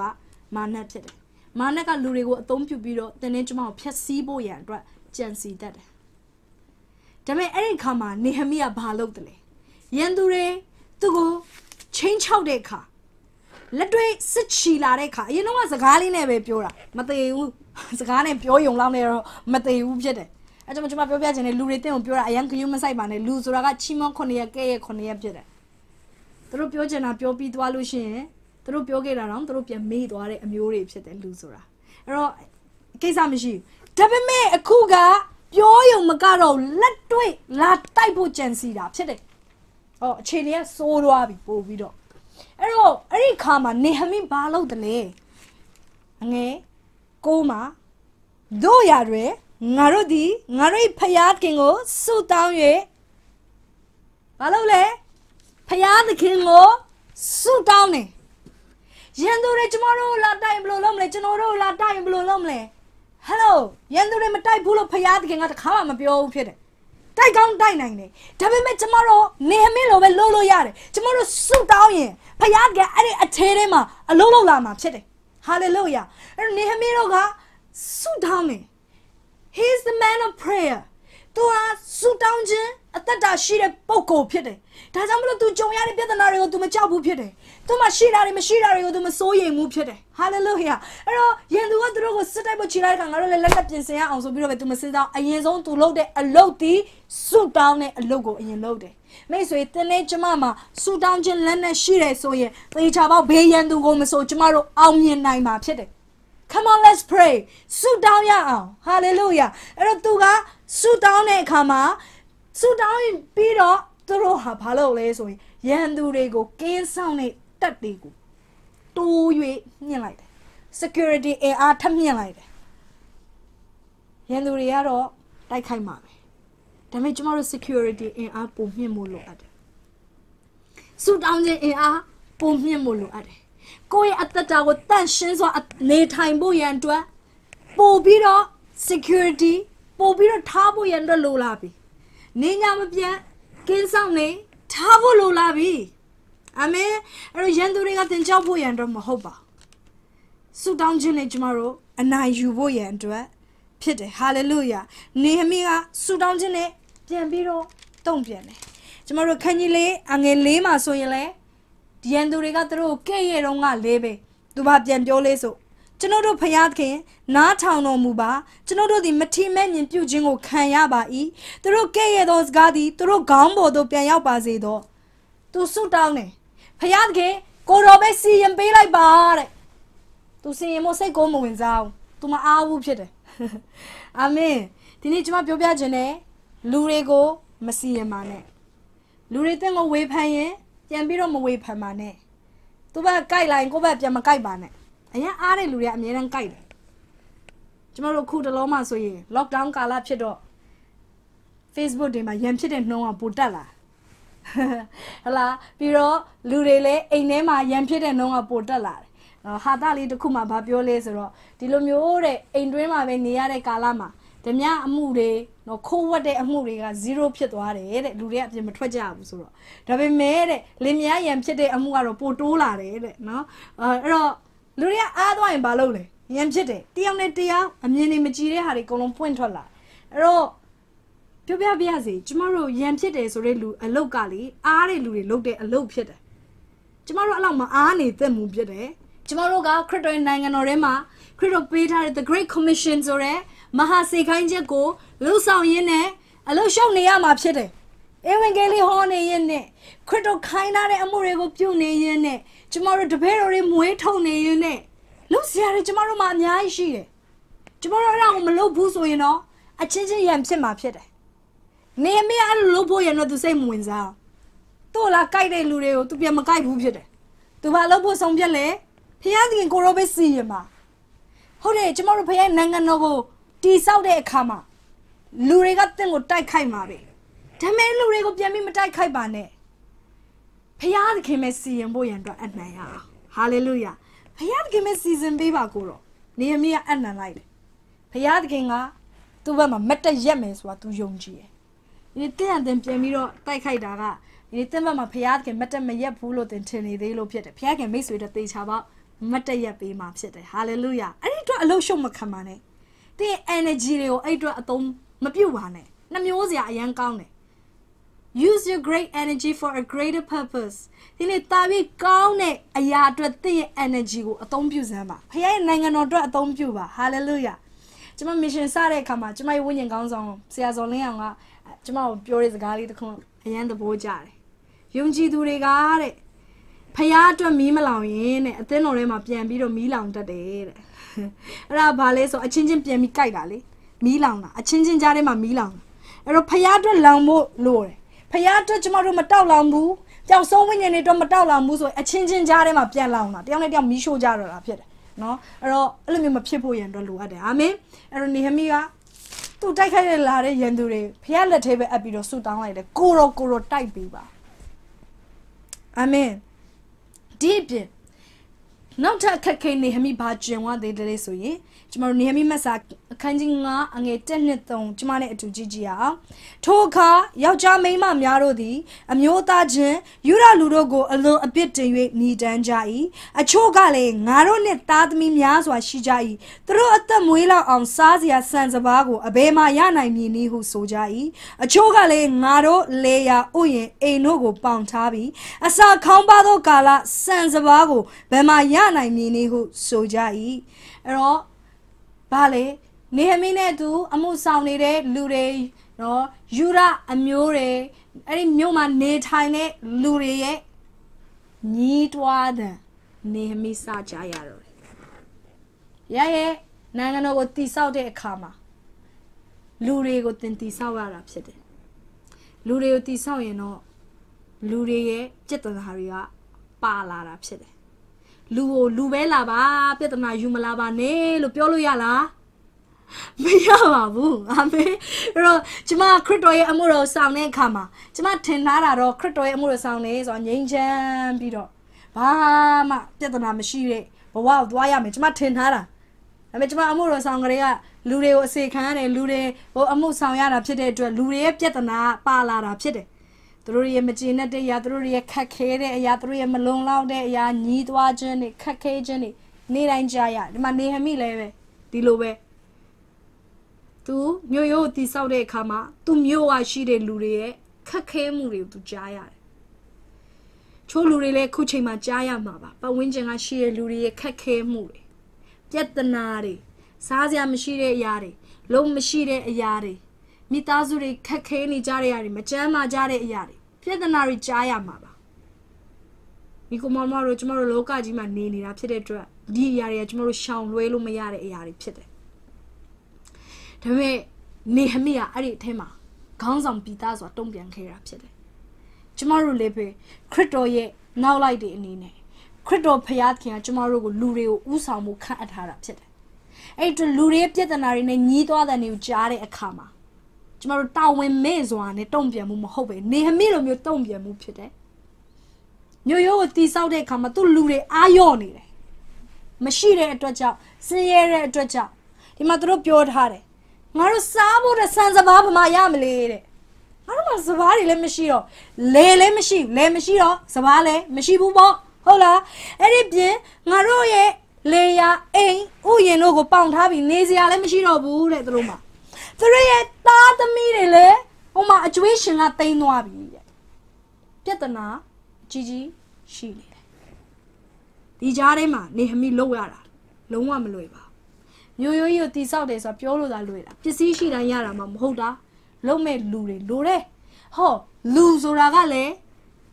Speaker 1: မာနဖြစ်တယ်မာနကလူတွေကိုအသုံးပြုပြီးတော့သင်နဲ့ကျွန်မကိုဖျက်ဆီးဖို့ရန်အတွက်ကြံစီတတ်တယ်ဒါပေမဲ့အဲ့ဒီအခါမှာနေဟမိကဘာလုပ်တယ်လဲယန်သူတွေသူ့ကိုချင်းချောက်တဲ့အခါလက်တွေ့စစ်ချီလာတဲ့အခါအရင်တော့ကစကားလေးနဲ့ပဲပြောတာမသေးဘူးစကားနဲ့ပြောယုံလောက်နေတော့မသိဘူးဖြစ်တယ်အဲကြောင့်ကျွန်မပြောပြချင်တယ်လူတွေတင့်ကိုပြောတာအရင်ဂယုမဆိုင်ပါနဲ့လူဆိုတာကချီမွန်9ရက်ကဲရ9ရက်ဖြစ်တယ်သူတို့ပြောချင်တာပြောပြီးသွားလို့ရှိရင်သူတို့ပြောခဲ့တာတော့သူတို့ပြန်မေ့သွားတဲ့အမျိုးတွေဖြစ်တယ်လူဆိုတာအဲ့တော့ကိစ္စမရှိဘူးဒါပေမဲ့အခုကပြောယုံမကတော့လက်တွေ့လာတိုက်ဖို့ကြံစီတာဖြစ်တယ်ဟောအခြေအနေကစိုးသွားပြီပို့ပြီးတော့အဲ့တော့အဲ့ဒီခါမှာနေဟမိဘာလုပ်တယ်လဲငယ်ကိုးမှာတို့ရာတွင်ငါတို့သည်ငါတို့ဖယားခင်ကိုဆုတောင်း၍ဘာလို့လဲဖယားသခင်ကိုဆုတောင်းနေရန်သူတွေကျမတို့လာတိုက်ဘယ်လိုလုပ်မလဲကျွန်တော်တို့လာတိုက်ဘယ်လိုလုပ်မလဲဟယ်လိုရန်သူတွေမတိုက်ဘူးလို့ဖယားသခင်ကတခါမှမပြောဘူးဖြစ်တယ်တိုက်ကောင်းတိုက်နိုင်တယ်ဒါပေမဲ့ကျမတို့နေမင်းလိုပဲလှုပ်လို့ရတယ်ကျမတို့ဆုတောင်းရင်ဖယားကအဲ့ဒီအထဲထဲမှာအလုံးလုံးလာမှာဖြစ်တယ်ဟာလေလုယာအဲ့နေမင်းတို့ကဆူတောင်းတယ် He is the man of prayer သူဟာဆူတောင်းခြင်းအသက်တာရှိတဲ့ပုဂ္ဂိုလ်ဖြစ်တယ်ဒါကြောင့်မလို့ तू ကြုံရတဲ့ပြဿနာတွေကို तू မကြောက်ဘူးဖြစ်တယ်သူမှရှိတာတွေမရှိတာတွေကို तू မစိုးရိမ်ဘူးဖြစ်တယ် hallelujah အဲ့တော့ယင်သူကသူတို့ကိုစစ်တိုက်ဖို့ခြေလိုက်တာငါတို့လည်းလက်လက်ပြင်ဆင်ရအောင်ဆိုပြီးတော့ပဲ तू မစစ်တော့အရင်ဆုံး तू လုပ်တဲ့အလုပ်ဒီဆူတောင်းတဲ့အလုပ်ကိုအရင်လုပ်တယ်မိတ်ဆွေတင်းနေကျမမှာဆူတောင်းခြင်းလက်နဲ့ရှိတယ်ဆိုရင်သေချာပေါက်ဘေးရန်သူကိုမဆိုကျမတို့အောင်မြင်နိုင်မှာဖြစ်တယ် come on let's pray ဆူတောင်းရအောင် hallelujah အဲ့တော့သူကဆူတောင်းတဲ့အခါမှာဆူတောင်းပြီးတော့သူတို့ဟာဘာလုပ်လဲဆိုရင် ရန်သူတွေကိုကင်းဆောင်တဲ့တပ်တွေကိုတိုး၍မြင့်လိုက်တယ် security air ထမြင့်လိုက်တယ်ရန်သူတွေကတော့တိုက်ခိုက်မှာပဲဒါပေမဲ့ကျမတို့ security အင်အားပုံမြင့်မှုလိုအပ်တယ်။ဆူတောင်းခြင်းအင်အားပုံမြင့်မှုလိုအပ်တယ်ကိုယ့်ရဲ့အသက်တာကိုတန့်ရှင်းစွာနေထိုင်ဖို့ရန်အတွက်ပို့ပြီးတော့ security ပို့ပြီးတော့ထားဖို့ရန်အတွက်လိုလာပြီနေညာမပြတ်ကင်းဆောင်နေထားဖို့လိုလာပြီအာမင်အဲ့တော့ရန်သူတွေကသင်ချောက်ဖို့ရန်တော့မဟုတ်ပါဆူတောင်းခြင်းနဲ့ကျမတို့အနိုင်ယူဖို့ရန်အတွက် ဖြစ်တယ်ဟာလေလုယာနေဟမိကဆူတောင်းခြင်းနဲ့ပြန်ပြီးတော့တုံ့ပြန်တယ်ကျမတို့ခန်းကြီးလေးအငယ်လေးမှာဆိုရင်လည်းဒီရန်သူတွေကသူတို့ကဲ့ရဲ့တော့ငါလဲပဲသူမပြန်ပြောလေးဆိုကျွန်တော်တို့ဖရာသခင်နားထောင်တော်မူပါကျွန်တော်တို့သည်မထီမဲ့မြင်ပြုခြင်းကိုခံရပါ၏သူတို့ကဲ့ရဲ့သောစကားသည်သူတို့ခေါင်းပေါ်သို့ပြန်ရောက်ပါစေတော့သူဆုတောင်းတယ်ဖရာသခင်ကိုတော်ပဲစီရင်ပေးလိုက်ပါတဲ့သူစီရင်မို့စိတ်ကိုမဝင်စားဘူးသူမအားဘူးဖြစ်တယ်အာမင်ဒီနေ့ကျွန်မပြောပြခြင်းနဲ့လူတွေကိုမစီရင်ပါနဲ့လူတွေတင့်ကိုဝေဖန်ရင်ပြန်ပြီးတော့မဝေဖန်ပါနဲ့သူဘက်ကြိုက်လိုက်ကိုယ့်ဘက်ပြန်မကြိုက်ပါနဲ့အရင်အားတဲ့လူတွေကအများတန်းကြိုက်တယ်ကျမတို့ခုတလုံးမှဆိုရင် lockdown ကာလဖြစ်တော့ Facebook တွေမှာရန်ဖြစ်တဲ့နှုံးကပိုတက်လာဟလာပြီးတော့လူတွေလည်းအိမ်ထဲမှာရန်ဖြစ်တဲ့နှုံးကပိုတက်လာတယ်ဟာတာလေးတစ်ခုမှဗာပြောလဲဆိုတော့ဒီလိုမျိုးတဲ့အိမ်တွင်းမှာပဲနေရတဲ့ကာလမှာဓမြအမှုတွေနော်ခိုးဝတ်တဲ့အမှုတွေက0ဖြစ်သွားတယ်တဲ့လူတွေကအပြင်မထွက်ကြဘူးဆိုတော့ဒါပေမဲ့တဲ့လင်မယားရံဖြစ်တဲ့အမှုကတော့ပိုတိုးလာတယ်တဲ့နော်အဲ့တော့လူတွေကအားသွားရင်မလုပ်လဲရံဖြစ်တယ်တယောက်နဲ့တယောက်အမြင်တွေမကြည်တဲ့ဟာတွေအကုန်လုံးပွင့်ထွက်လာအဲ့တော့ပြောပြပြစီကျမတို့ရံဖြစ်တယ်ဆိုတဲ့လူအလုတ်ကလေအားတဲ့လူတွေလုတ်တဲ့အလုတ်ဖြစ်တယ်ကျမတို့အလောက်မအားနေသက်မှုဖြစ်တယ်ကျမတို့ကခရစ်တော်နိုင်ငံတော်ထဲမှာခရစ်တော်ပေးထားတဲ့ the great commission ဆိုတဲ့မဟာစေခိုင်းချက်ကိုလှုပ်ဆောင်ရင်းနဲ့အလုရှောက်နေရမှာဖြစ်တယ်။ဧဝံဂေလိဟောနေရင်းနဲ့ခရစ်တော်ခိုင်းထားတဲ့အမှုတွေကိုပြုနေရင်းနဲ့ကျမတို့တပည့်တော်တွေမွေးထုတ်နေရင်းနဲ့လှုပ်ရှားတယ်ကျမတို့မှာအများကြီးရှိတယ်။ကျမတို့အဲ့ဒါကိုမလုပ်ဘူးဆိုရင်တော့အချင်းချင်းရန်ဖြစ်မှာဖြစ်တယ်။နေမေအဲ့လိုလုပ်ဖို့ရတော့သူစိတ်မဝင်စားအောင်။သူ့လားကြိုက်တဲ့လူတွေကိုသူပြန်မကြိုက်ဘူးဖြစ်တယ်။သူဘာလုပ်ဖို့ဆုံးဖြတ်လဲ။ဖျားသခင်ကိုရောပဲစီရင်ပါ။ဟုတ်တယ်ကျမတို့ဖျားနိုင်ငံတော်ကိုတီဆောက်တဲ့အခါမှာလူတွေကတင့်ကိုတိုက်ခိုက်မှာပဲဒါမဲ့လူတွေကိုပြန်ပြီးမတိုက်ခိုက်ပါနဲ့ဖယားသခင်မဲ့စီရင်ဖို့ရန်အတွက်အနှံရအောင်ဟာလေလုယာဖယားသခင်မဲ့စီစဉ်ပေးပါကိုတော့နေမီးကအနှံလိုက်တယ်ဖယားသခင်ကသူ့ဘက်မှာမတက်ရက်မယ်ဆိုတာ तू ယုံကြည်တယ်ဒီတင့်အတင်ပြန်ပြီးတော့တိုက်ခိုက်တာကဒီတင့်ဘက်မှာဖယားသခင်မတက်မရက်ဘူးလို့တင်ထင်နေသေးလို့ဖြစ်တယ်ဖယားခင်မိတ်ဆွေတဲ့တေချာပေါက်မတက်ရက်ပေးမှာဖြစ်တယ်ဟာလေလုယာအဲ့ဒီတော့အလုံးရှုံမခံပါနဲ့သင် energy တွေကိုအဲ့အတွက်အသုံးမပြုတ်ပါနဲ့နှမျိုးစရာအရန်ကောင်းတယ် use your great energy for a greater purpose ဒီနေ့တာပြီးကောင်းတဲ့အရာအတွက်သင်ရဲ့ energy ကိုအသုံးပြုစမ်းပါဖခင်ရဲ့နိုင်ငံတော်အတွက်အသုံးပြုပါ hallelujah ကျွန်မ mission စတဲ့အခါမှာကျွန်မရဲ့ဝိညာဉ်ကောင်းဆောင်ဆရာဇော်လင်းအောင်ကကျွန်မကိုပြောတဲ့စကားလေးတစ်ခုအရန်သဘောကျတယ်ယုံကြည်သူတွေကတဲ့ဖခင်အတွက်မီးမလောင်ရင်တဲ့အသင်းတော်ထဲမှာပြန်ပြီးတော့မီးလောင်တတ်တယ်တဲ့အဲ့ဒါဘာလဲဆိုအချင်းချင်းပြန်ပြီးကြိုက်တာလေမီးလောင်တာအချင်းချင်းကြားထဲမှာမီးလောင်တာအဲ့တော့ဖရားအတွက်လောင်ဖို့လိုတယ်ဖရားအတွက်ကျမတို့မတောက်လောင်ဘူးပျောက်ဆုံးဝိညာဉ်တွေတော့မတောက်လောင်ဘူးဆိုရင်အချင်းချင်းကြားထဲမှာပြန်လောင်တာတယောက်နဲ့တယောက်မီးရှို့ကြတော့တာဖြစ်တယ်နော်အဲ့တော့အဲ့လိုမျိုးမဖြစ်ဖို့ရန်အတွက်လိုအပ်တယ်အာမင်အဲ့တော့နေဟမိကသူ့တိုက်ခိုက်ရလာတဲ့ရန်သူတွေဖရားလက်ထဲပဲအပ်ပြီးတော့ဆူတောင်းလိုက်တယ်ကိုရောကိုရောတိုက်ပြီးပါအာမင်ဒီပြင်နောက်ထပ်အခက်ခဲနေဟမိဘာကျင်ဝသေးတယ်ဆိုရင်ကျမတို့နေမိမက်စာအခန်းကြီး9အငယ်1နှစ်3ကျမနဲ့အတူကြည့်ကြရအောင်ထိုအခါယောက်ျားမိန်းမများတို့သည် အမျိုးသားချင်းယူရလူတို့ကိုအလွန်အပြစ်တင်၍မိတမ်းကြ၏အချို့ကလည်းငါတို့နှင့်သားသမီးများစွာရှိကြ၏သူတို့အသက်မွေးလောက်အောင်စားစရာဆန်စပါးကိုအဘယ်မှရနိုင်မည်နည်းဟု ဆိုကြ၏အချို့ကလည်းငါတို့လေယာဥယျင်အိမ်တို့ကို ပေါင်ထားပြီးအစာခေါင်းပါသောကာလဆန်စပါးကိုဘယ်မှရနိုင်မည်နည်းဟု ဆိုကြ၏အဲ့တော့။ဘာလဲ။နေဟမင်းနဲ့အတူအမှုဆောင်နေတဲ့လူတွေနော်ယူရအမျိုးတွေအဲ့ဒီမြို့မှာ နေထိုင်တဲ့လူတွေရဲ့ညီးတွားတဲ့နေဟမင်းစကြရတော့တယ်။ရရဲ့နိုင်ငံတော်ကိုတည်ဆောက်တဲ့အခါမှာလူတွေကိုတင်တည်ဆောက်ရတာဖြစ်တယ်။လူတွေကိုတည်ဆောက်ရင်တော့လူတွေရဲ့စိတ်တရားတွေကပါလာတာဖြစ်တယ်လူကိုလူပဲလာပါ ပြဿနာယူမလာပါနဲ့လို့ပြောလို့ရလားမရပါဘူးအာမေအဲ့တော့ကျမခရစ်တော်ရဲ့အမှုတော်ဆောင်တဲ့အခါမှာကျမထင်ထားတာတော့ခရစ်တော်ရဲ့အမှုတော်ဆောင်တယ်ဆိုတော့ငြိမ်းချမ်းပြီးတော့ဘာမှပြဿနာမရှိတဲ့ဘဝကိုသွားရမယ်ကျမထင်ထားတာဒါပေမဲ့ကျမအမှုတော်ဆောင်ကလေးကလူတွေကိုအစေခံရတယ်လူတွေဟိုအမှုဆောင်ရတာဖြစ်တဲ့အတွက်လူတွေရဲ့ပြဿနာပါလာတာဖြစ်တယ်သူတို့ရဲ့မကျေနပ်တဲ့အရာသူတို့ရဲ့ခက်ခဲတဲ့အရာသူတို့ရဲ့မလုံလောက်တဲ့အရာညီးသွားခြင်းတွေခက်ခဲခြင်းတွေနေ့တိုင်းကြားရဒီမှာနေဟမိလည်းပဲဒီလိုပဲသူမြို့ရိုးတိဆောက်တဲ့အခါမှာ သူမြို့ဝရှိတဲ့လူတွေရဲ့ခက်ခဲမှုတွေကိုသူကြားရတယ်ချိုးလူတွေလည်းခုချိန်မှာကြားရမှာပါပတ်ဝန်းကျင်က ရှိတဲ့လူတွေရဲ့ခက်ခဲမှုတွေပြဿနာတွေစားစရာမရှိတဲ့အရာတွေလုံးမရှိတဲ့အရာတွေမိသားစုတွေခက်ခဲနေကြတဲ့အရာတွေမကြမ်းမာကြတဲ့အရာတွေပြဿနာတွေကြားရမှာပါမိကမမတို့ကျမတို့လောကကြီးမှာနေနေတာဖြစ်တဲ့အတွက်ဒီအရာတွေကကျမတို့ရှောင်လွဲလို့မရတဲ့အရာတွေဖြစ်တယ်ဒါပေမဲ့နေဟမိကအဲ့ဒီအထဲမှာခေါင်းဆောင်ပီတာဆိုတာတုံ့ပြန်ခဲ့တာဖြစ်တယ်ကျမတို့လည်းပဲခရစ်တော်ရဲ့နောက်လိုက်တွေအနေနဲ့ခရစ်တော်ဖျားခင်ကကျမတို့ကိုလူတွေကိုဥဆောင်မှုခန့်အပ်ထားတာဖြစ်တယ်အဲ့ဒီလူတွေရဲ့ပြဿနာတွေနဲ့ညီးသွားတဲ့နေကိုကြားတဲ့အခါမှာကျမတို့တာဝန်မဲ့စွာနဲ့တုံ့ပြန်မှုမဟုတ်ပဲနေဟမိလိုမျိုးတုံ့ပြန်မှုဖြစ်တယ်မျိုးရိုးကိုတိဆောက်တဲ့အခါမှာသူ့လူတွေအာရော့နေတယ်မရှိတဲ့အတွက်ကြောင့်ဆင်းရဲတဲ့အတွက်ကြောင့်ဒီမှာသူတို့ပြောထားတယ်ငါတို့စားဖို့တဲ့ဆန်စပါးဘာမှရမလဲတဲ့ငါတို့မှာစပါးတွေလည်းမရှိတော့လေလည်းမရှိလေမရှိတော့စပါးလည်းမရှိဘူးပေါ့ဟုတ်လားအဲ့ဒီပြင်ငါတို့ရဲ့လေယာအိမ်ဥယျာဉ်တို့ကိုပေါင်ထားပြီးနေစရာလည်းမရှိတော့ဘူးတဲ့သူတို့မှာသူရဲ့သားသမီးတွေလည်းဟိုမှာအကျွေးရှင်ကတိမ့်သွားပြီတဲ့ပြဿနာကြီးကြီးရှိနေတယ်ဒီကြားထဲမှာနေဟမိလောက်ရတာလုံးဝမလွယ်ပါမျိုးရိုးရိုးတိဆောက်တယ်ဆိုပြောလို့သာလွယ်တာပစ္စည်းရှိတိုင်းရတာမှမဟုတ်တာလုံးမဲ့လူတွေလိုတယ်ဟောလူဆိုတာကလည်း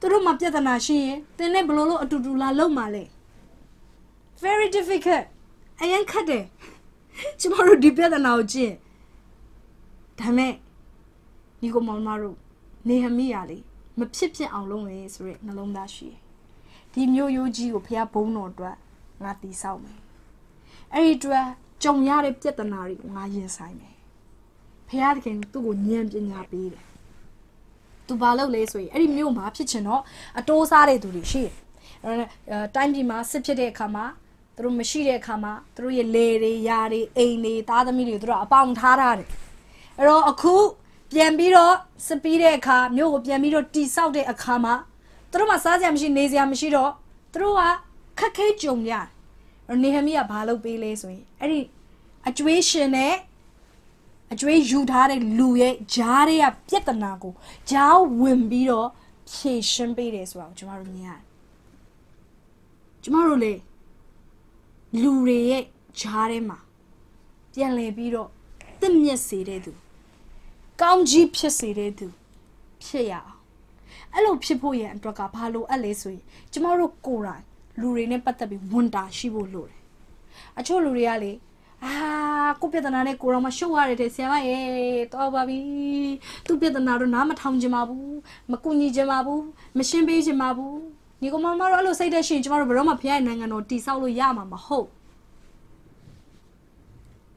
Speaker 1: သူတို့မှာပြဿနာရှိရင်သင်နဲ့ဘလို့လို့အတူတူလာလုံးမှာလဲ very difficult အရင်ခက်တယ်ကျမတို့ဒီပြဿနာကိုကြည့်ဒါမဲ့ညီကိုမောင်မတို့နေဟမိရလေမဖြစ်ဖြစ်အောင်လုပ်မယ်ဆိုတဲ့နှလုံးသားရှိတယ်။ဒီမျိုးရိုးကြီးကိုဖះဘုံတော်အတွက်ငါတည်ဆောက်မယ်။အဲ့ဒီအတွက်ကြုံရတဲ့ပြဿနာတွေကိုငါရင်ဆိုင်မယ်။ဖះတခင်သူ့ကိုဉာဏ်ပညာပေးတယ်။သူဘာလုပ်လဲဆိုရင်အဲ့ဒီမျိုးမှာဖြစ်ချင်တော့အတိုးစားတဲ့သူတွေရှိတယ်။အဲ့တော့တိုင်းပြည်မှာစစ်ဖြစ်တဲ့အခါမှာသူတို့မရှိတဲ့အခါမှာသူတို့ရဲ့လေတွေ၊ယာတွေ၊အိမ်တွေ၊သားသမီးတွေသူတို့အပေါင်ထားတာတယ်။အဲ့တော့အခု ပြန်ပြီးတော့စပီးတဲ့အခါမြို့ကိုပြန်ပြီးတော့တိဆောက်တဲ့အခါမှာသူတို့မှစားစရာမရှိနေစရာမရှိတော့သူတို့ကခက်ခဲကြုံရတယ်။နေဟမိကဘာလုပ်ပေးလဲဆိုရင်အဲ့ဒီအကျွေးရှင်နဲ့အကျွေးယူထားတဲ့လူရဲ့ဂျားတွေကပြက်တနာကိုဂျားဝင်ပြီးတော့ဖြေရှင်းပေးတယ်ဆိုတာကိုကျမတို့မြင်ရတယ်။ကျမတို့လေလူတွေရဲ့ဂျားထဲမှာပြန်လည်ပြီးတော့တင့်မြက်စေတဲ့သူကောင်းကြီးဖြစ်စေတဲ့သူဖြစ်ရအောင်အဲ့လိုဖြစ်ဖို့ရန်အတွက်ကဘာလိုအပ်လဲဆိုရင် ကျမတို့ကိုယ်တိုင်လူတွေနဲ့ပတ်သက်ပြီးဝန်တာရှိဖို့လိုတယ်အချို့လူတွေကလေအာကိုပြဿနာနဲ့ကိုတော့မရှုပ်ရတယ်တဲ့ဆရာမရေတော်ပါပြီသူပြဿနာတော့နားမထောင်ကြပါဘူးမကူညီကြပါဘူးမရှင်းပေးကြပါဘူးညီကောင်မမတို့အဲ့လိုစိတ်သက်ရှင်ကျမတို့ဘယ်တော့မှဖခင်ရဲ့နိုင်ငံတော်တည်ဆောက်လို့ရမှာမဟုတ်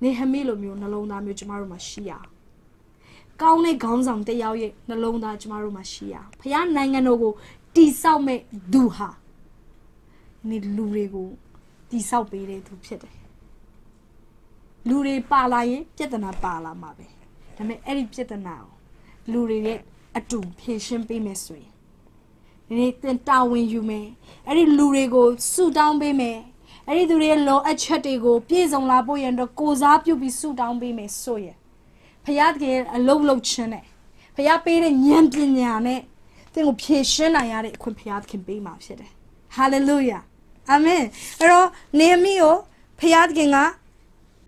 Speaker 1: နေဟမေလိုမျိုးနှလုံးသားမျိုးကျမတို့မှာရှိရအောင်ကောင်းတဲ့ခေါင်းဆောင်တယောက်ရဲ့နှလုံးသားကျမတို့မှာရှိရဖခင်နိုင်ငံတော်ကိုတိဆောက်မဲ့သူဟာနေလူတွေကိုတိဆောက်ပေးတဲ့သူဖြစ်တယ်လူတွေပါလာရင်ပြဿနာပါလာမှာပဲဒါပေမဲ့အဲ့ဒီပြဿနာကိုလူတွေရဲ့အတူဖြေရှင်းပေးမယ်ဆိုရင်ဒီနေ့တင်တာဝန်ယူမယ်အဲ့ဒီလူတွေကိုဆုတောင်းပေးမယ်အဲ့ဒီသူတွေရဲ့လောအပ်ချက်တွေကိုပြည့်စုံလာဖို့ရန်တော့ကိုစားပြုပြီးဆုတောင်းပေးမယ်ဆိုရင်ဖရာတကယ်အလုံးလုံးချင်းနဲ့ဖရာပေးတဲ့ဉာဏ်ပညာနဲ့သင်ကိုဖြည့်ရှင်းနိုင်ရတဲ့အခွင့်ဖရာသခင်ပေးမှာဖြစ်တယ်ဟာလေလုယာအာမင်အဲ့တော့နေမီကိုဖရာသခင်က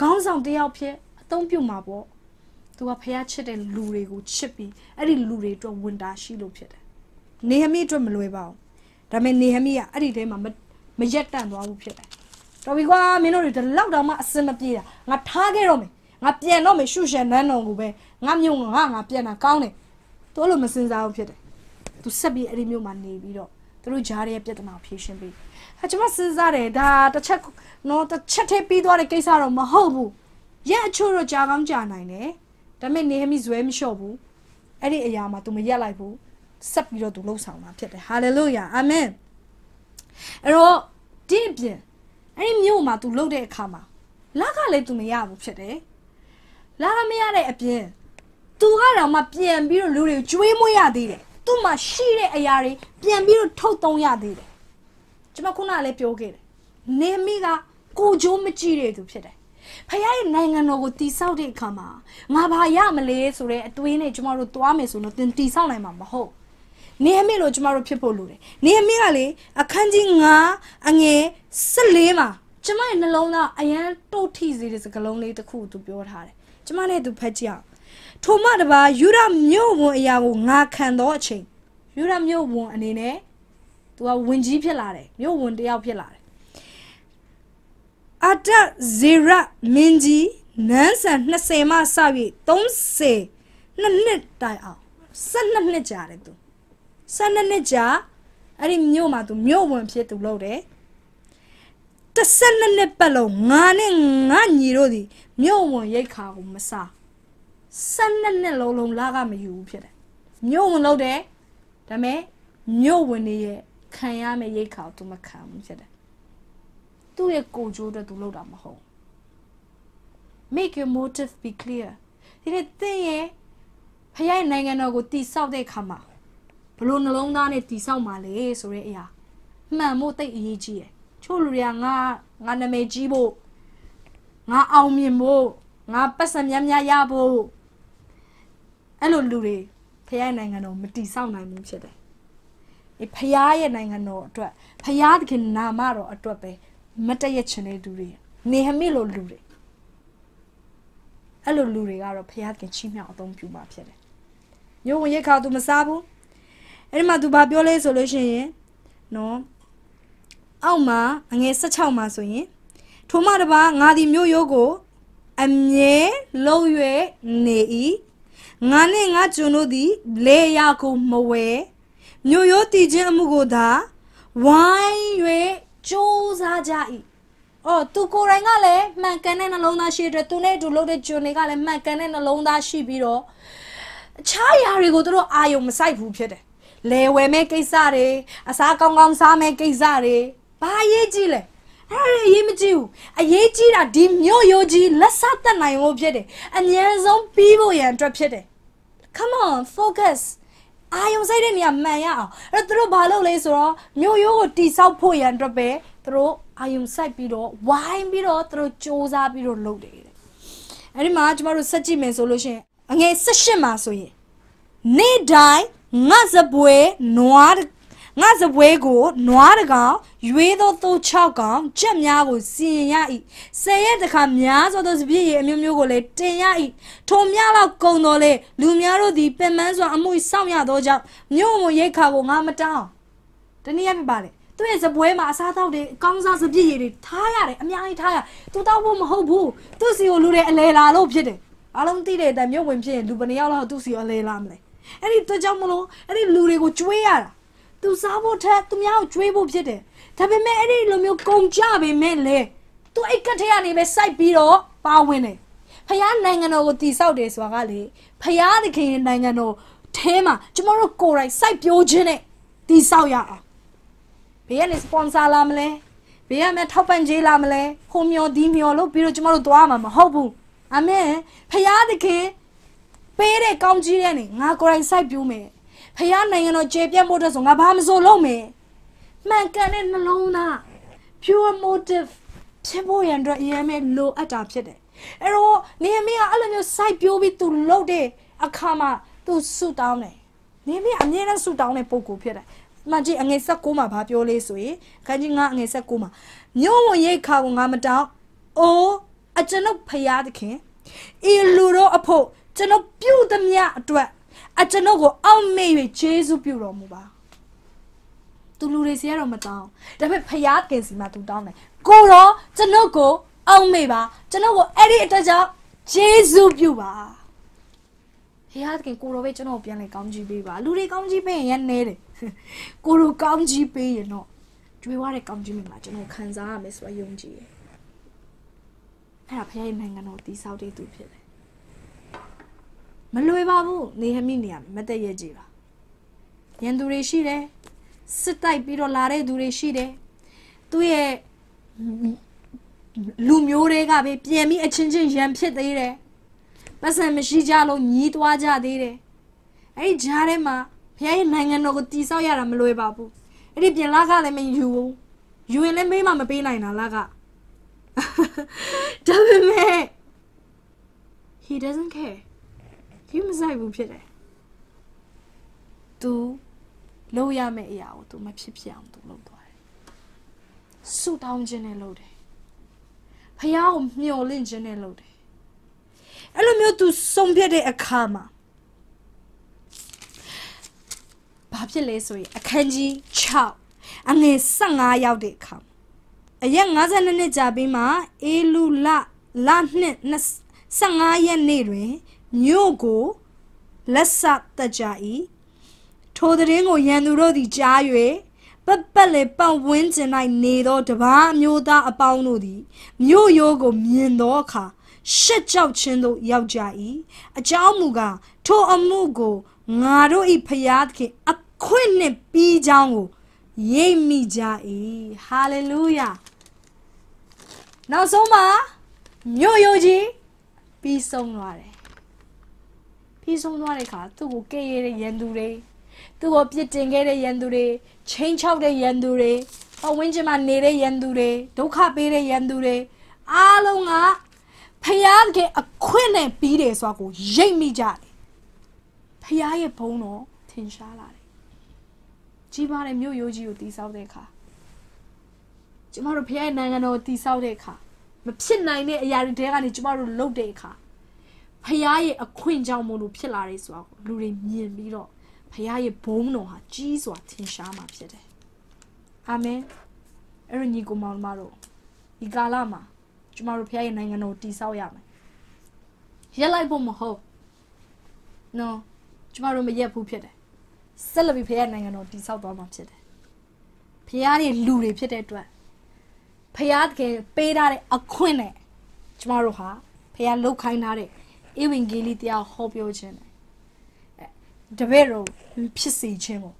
Speaker 1: ခေါင်းဆောင်တစ်ယောက်ဖြစ်အသုံးပြုမှာပေါ့သူကဖရာချစ်တဲ့လူတွေကိုချစ်ပြီးအဲ့ဒီလူတွေအတွက်ဝန်တာရှိလို့ဖြစ်တယ်နေဟမိအတွက်မလွယ်ပါဘူးဒါပေမဲ့နေဟမိကအဲ့ဒီထဲမှာမရက်တန့်သွားဘူးဖြစ်တယ်တော်ပြီကွာမင်းတို့တွေဒီလောက်တောင်မှအစင်မပြေတာငါထားခဲ့တော့မယ်ငါပြန်တော့မယ်ရှုရှင်နန်းတော်ကိုပဲငါမြို့ငါငါပြန်တာကောင်းတယ်သူအဲ့လိုမစင်စားဘူးဖြစ်တယ်သူဆက်ပြီးအဲ့ဒီမြို့မှာနေပြီးတော့သူတို့ကြားရဲပြဿနာဖြေရှင်းပြီးဟာကျွန်မစဉ်းစားတယ်ဒါတစ်ချက်နော်တစ်ချက်ထိပ်ပြီးသွားတဲ့ကိစ္စတော့မဟုတ်ဘူးရက်အချို့တော့ကြာကောင်းကြာနိုင်တယ်ဒါပေမဲ့နေဟမိဇွဲမလျှော့ဘူးအဲ့ဒီအရာမှာ तू မရက်လိုက်ဘူးဆက်ပြီးတော့သူလှုပ်ဆောင်တာဖြစ်တယ်ဟာလေလုယာအာမင်အဲ့တော့ဒီအပြင်အဲ့ဒီမြို့မှာ तू လှုပ်တဲ့အခါမှာလကလည်း तू မရဘူးဖြစ်တယ်လာမရတဲ့အပြင်သူကတော့မှပြန်ပြီးတော့လူတွေကျွေးမွေးရသေးတယ်သူ့မှာရှိတဲ့အရာတွေပြန်ပြီးတော့ထုတ်သုံးရသေးတယ်ကျွန်မခုနကလည်းပြောခဲ့တယ်နေမိကကိုကျိုးမကြည့်တဲ့သူဖြစ်တယ်ဖခင်ရဲ့နိုင်ငံတော်ကိုတိဆောက်တဲ့အခါမှာငါဘာရမလဲဆိုတဲ့အတွေးနဲ့ကျမတို့သွားမယ်ဆိုတော့သင်တိဆောက်နိုင်မှာမဟုတ်နေမိလို့ကျမတို့ဖြစ်ဖို့လိုတယ်နေမိကလေအခန်းကြီး9အငယ်14မှာကျမရဲ့နှလုံးသားအရန်တုတ်ထိစေတဲ့စကားလုံးလေးတစ်ခုသူပြောထားတယ်မနဲ့သူဖတ်ကြည့်အောင်ထိုမှတပါယူရမြို့ဝန်အရာကိုငါခံတော့အချိန်ယူရမြို့ဝန်အနေနဲ့သူကဝင်ကြီးဖြစ်လာတယ်မြို့ဝန်တယောက်ဖြစ်လာတယ်အတဇေရမင်းကြီးနန်းဆန်20မှစပြီး30နှစ်နှစ်တိုင်အောင်12နှစ်ကြာတယ်သူ12နှစ်ကြာအဲ့ဒီမြို့မှာသူမြို့ဝင်ဖြစ်သူလုပ်တယ်တစ်ဆက်နှစ်နှစ်ပတ်လုံးငါနဲ့ငါညီတို့ဒီမြို့ဝင်ရိတ်ခါကိုမစားဆက်နှစ်နှစ်လုံးလုံးလာကမယူဘူးဖြစ်တယ်မြို့ဝင်လို့တယ်ဒါပေမဲ့မြို့ဝင်နေရဲ့ခံရမယ့်ရိတ်ခါကို तू မခံဘူးဖြစ်တယ်သူ့ရဲ့ကိုကြိုးအတွက် तू လုပ်တာမဟုတ် make your motive be clear ဒီနေ့သင်ရဲ့ဖခင်နိုင်ငံတော်ကိုတည်ဆောက်တဲ့အခါမှာဘလို့နှလုံးသားနဲ့တည်ဆောက်မှာလေဆိုတဲ့အရာမှန်ဖို့တိတ်အရေးကြီးတယ်ချို့လူတွေကငါငါနာမည်ကြီးဖို့ငါအောင်မြင်ဖို့ငါပတ်စံများများရဖို့အဲ့လိုလူတွေဖခင်နိုင်ငံတော်မတည်ဆောက်နိုင်ဘူးဖြစ်တယ်။အေးဖခင်ရဲ့နိုင်ငံတော်အတွက်ဖခင်တခင်နာမတော်အတွက်ပဲမတည့်ရချင်တဲ့လူတွေနေဟမိလိုလူတွေအဲ့လိုလူတွေကတော့ဖခင်တခင်ချီးမြှောက်အသုံးပြုမှာဖြစ်တယ်။ရုံဝင်ရခါသူမစားဘူး။အဲ့ဒီမှာသူဘာပြောလဲဆိုလို့ရှိရင်နော်အောက်မှာအငယ်16မှာဆိုရင်ထိုမှတပါငါသည်မြို့ရိုးကိုအမြဲလုံ၍နေ၏ငါနှင့်ငါကျွန်တို့သည် လေရာကိုမဝဲမြို့ရိုးတည်ခြင်းအမှုကိုသာဝိုင်း၍ကြိုးစားကြ၏အော်သူကိုယ်တိုင်ကလည်းမှန်ကန်တဲ့နှလုံးသားရှိတယ်သူနဲ့အတူလုပ်တဲ့ကျွန်တွေကလည်းမှန်ကန်တဲ့နှလုံးသားရှိပြီးတော့အခြားယာတွေကိုသူတို့အာယုံမစိုက်ဘူးဖြစ်တယ်လေဝယ်မဲ့ကိစ္စတွေအစားကောင်းကောင်းစားမဲ့ကိစ္စတွေဘာအရေးကြီးလဲအဲ့ဒါအရေးမကြီးဘူးအရေးကြီးတာဒီမြို့ရိုးကြီးလက်စတက်နိုင်ဖို့ဖြစ်တယ်အမြန်ဆုံးပြီးဖို့ရန်အတွက်ဖြစ်တယ် come on focus အာယုံစိုက်တဲ့နေရာမှန်ရအောင်အဲ့တော့သူတို့ဘာလုပ်လဲဆိုတော့မြို့ရိုးကိုတိဆောက်ဖို့ရန်အတွက်ပဲသူတို့အာယုံစိုက်ပြီးတော့ဝိုင်းပြီးတော့သူတို့စူးစမ်းပြီးတော့လုပ်တယ်အဲ့ဒီမှာကျမတို့ဆက်ကြည့်မယ်ဆိုလို့ရှိရင်အငယ်၁၈မှာဆိုရင်နေ့တိုင်းငါစပွဲနွားငါစပွဲကို နွားတကောင်ရွေးသောသို့6ကောင်ကြက်များကိုစီရင်ရ၏ဆယ်ရက်တခါများသောသောစပြည့်ရဲ့အမျိုးမျိုးကိုလည်းတင်ရ၏ထိုများလောက်ကုံတော်လေလူများတို့သည်ပင်မန်းစွာအမှုစောင့်ရသောကြောင့်မြို့မရိတ်ခါကိုငါမတောင်းတနည်းအားဖြင့်ပါလေသူ့ရဲ့ဇပွဲမှာအစားတောက်တွေအကောင်းစားစပြည့်ရည်တွေထားရတယ်အများကြီးထားရသူတောက်ဖို့မဟုတ်ဘူးသူ့စီကိုလူတွေအလဲလာလို့ဖြစ်တယ်အားလုံးသိတဲ့အတိုင်းမြို့ဝင်ဖြစ်ရင်လူဘယ်နှယောက်လောက်သူ့စီကိုအလဲလာမလဲအဲ့ဒီသူကြောင့်မလို့အဲ့ဒီလူတွေကိုကျွေးရတာသူစားဖို့ထက်သူများကိုကျွေးဖို့ဖြစ်တယ်ဒါပေမဲ့အဲ့ဒီလိုမျိုးကုန်ကြပေမဲ့လေသူအိတ်ကထရနေပဲစိုက်ပြီးတော့ပါဝင်တယ်ဖះနိုင်ငံတော်ကိုတည်ဆောက်တယ်ဆိုတာကလေဖះသခင်နိုင်ငံတော်ထဲမှာကျမတို့ကိုယ်တိုင်စိုက်ပျိုးခြင်းနဲ့တည်ဆောက်ရအောင်ဘေးကနေ sponsor လာမလဲဘေးကမှထောက်ပံ့ကြေးလာမလဲဟိုမျောဒီမျောလို့ပြီးတော့ကျမတို့သွားမှာမဟုတ်ဘူးအာမင်ဖះသခင်ပေးတဲ့ကောင်းကြီးတဲ့နေငါကိုယ်တိုင်စိုက်ပျိုးမယ်ဖះနိုင်ငံတော်ကျေပြတ်ဖို့အတွက်ဆိုငါဘာမစိုးလုံးမယ်မှန်ကန်တဲ့နှလုံးသား pure motive ဖြစ်ဖို့ရန်အတွက်အရင်မဲ့လိုအပ်တာဖြစ်တယ်အဲ့တော့နေမေကအဲ့လိုမျိုး site ပြိုးပြီး तू လှုပ်တဲ့အခါမှာ तू ဆူတောင်းတယ်နေမေအမြဲတမ်းဆူတောင်းတဲ့ပုံကိုဖြစ်တယ်မကြီးအငယ်16မှာဗာပြောလေးဆိုရင်ခန်းကြီးငါအငယ်16မှာမြို့ဝင်ရိတ်ခါကိုငါမတောင်းအိုးအကျွန်ုပ်ဖျားသခင်ဤလူတို့အဖို့ကျွန်ုပ်ပြုသမျှအတွက်အကျွန်ုပ်ကိုအောက်မေ့၍ဂျေစုပြုတော်မူပါသူလူတွေစီကတော့မတောင်းဒါပေမဲ့ဖယားခင်စီမှာသူတောင်းတယ်ကိုတော့ကျွန်ုပ်ကိုအောက်မေ့ပါကျွန်ုပ်ကိုအဲ့ဒီအတွက်ကြောင့်ဂျေစုပြုပါဖယားခင်ကိုတော့ပဲကျွန်တော်ပြန်လဲကောင်းကြီးပေးပါ လူတွေကောင်းကြီးပေးရင်ရနေတယ်ကိုတော့ကောင်းကြီးပေးရင်တော့ကြွေးွားတဲ့ကောင်းကြီးမိမှာကျွန်တော်ခံစားရမယ်ဆိုတော့ယုံကြည်တယ်အဲ့ဒါဖယားရဲ့နိုင်ငံတော်တည်ဆောက်တဲ့သူဖြစ်တယ်မလွယ်ပါဘူးနေဟမိနေရမတည့်ရကြည်ပါရန်သူတွေရှိတယ်စစ်တိုက်ပြီးတော့လာတဲ့သူတွေရှိတယ်သူ့ရဲ့လူမျိုးတွေကပဲပြန်ပြီးအချင်းချင်းရန်ဖြစ်သေးတယ်ပတ်စံမရှိကြလို့ညီးသွားကြသေးတယ်အဲ့ဒီကြားထဲမှာဖခင်ရဲ့နိုင်ငံတော်ကိုတည်ဆောက်ရတာမလွယ်ပါဘူးအဲ့ဒီပြင်လာကလည်းမယူဘူးယူရင်လည်းမေးမှမပေးနိုင်တာလာကဒါပေမဲ့ he doesn't care ယူမဆိုင်ဘူးဖြစ်တယ်။ तू လုပ်ရမယ့်အရာကို तू မဖြစ်ဖြစ်အောင် तू လုပ်သွားတယ်။ဆူတောင်းခြင်းနဲ့လုပ်တယ်။ဖះကိုမျှော်လင့်ခြင်းနဲ့လုပ်တယ်။အဲ့လိုမျိုး तू ဆုံးဖြတ်တဲ့အခါမှာဘာဖြစ်လဲဆိုရင်အခန်းကြီး6အငယ်15ရောက်တဲ့အခါအရက်52နှစ်ကြာပြီးမှအေလူလလနှစ်25ရက်နေ့တွင်မြို့ကိုလက်ဆက်တက်ကြ၏ထိုသတင်းကိုရန်သူတို့သည်ကြား၍ပပတ်လေပတ်ဝန်းကျင်၌နေသောတပါးမျိုးသားအပေါင်းတို့သည်မြို့ရိုးကို မြင်သောအခါရှက်ကြောက်ခြင်းသို့ရောက်ကြ၏အကြောင်းမူကားထိုအမှုကိုငါတို့၏ဖျားသခင်အခွင့်နှင့်ပြီးကြောင်းကိုရိပ်မိကြ၏ဟာလေလုယာနောက်ဆုံးမှာမြို့ရိုးကြီးပြီးဆုံးသွားတယ်ပြီးဆုံးသွားတဲ့အခါသူ့ကိုကဲရတဲ့ရန်သူတွေသူ့ကိုပြစ်တင်ခဲ့တဲ့ရန်သူတွေချိန်ချောက်တဲ့ရန်သူတွေပဝင်းကျင်မှာနေတဲ့ရန်သူတွေဒုက္ခပေးတဲ့ရန်သူတွေအားလုံးကဖယားကအခွင့်နဲ့ပြီးတယ်ဆိုတာကိုရိတ်မိကြတယ်ဖယားရဲ့ဘုံတော်ထင်ရှားလာတယ်ကြီးပါတဲ့မြို့ရိုးကြီးကိုတည်ဆောက်တဲ့အခါကျမတို့ဖယားရဲ့နိုင်ငံတော်ကိုတည်ဆောက်တဲ့အခါမဖြစ်နိုင်တဲ့အရာတွေတဲကနေကျမတို့လှုပ်တဲ့အခါဖရားရဲ့အခွင့်ကြောင့်မို့လို့ဖြစ်လာတယ်ဆိုတာကိုလူတွေမြင်ပြီးတော့ဖရားရဲ့ဘုန်းတော်ဟာကြီးစွာထင်ရှားမှာဖြစ်တယ်အာမင်အဲ့ဒီညီကိုမောင်မတို့ဒီကာလမှာကျမတို့ဖရားရဲ့နိုင်ငံတော်တည်ဆောက်ရမယ်ရက်လိုက်ဖို့မဟုတ်နော်ကျမတို့မရက်ဘူးဖြစ်တယ်ဆက်လက်ပြီးဖရားနိုင်ငံတော်တည်ဆောက်သွားမှာဖြစ်တယ်ဖရားရဲ့လူတွေဖြစ်တဲ့အတွက်ဖရားတကယ်ပေးထားတဲ့အခွင့်နဲ့ကျမတို့ဟာဖရားလှုပ်ခိုင်းထားတဲ့ဧဝံဂေလိတရားဟောပြောခြင်းတယ်တပည့်တော်ဖြစ်စေခြင်းပေါ့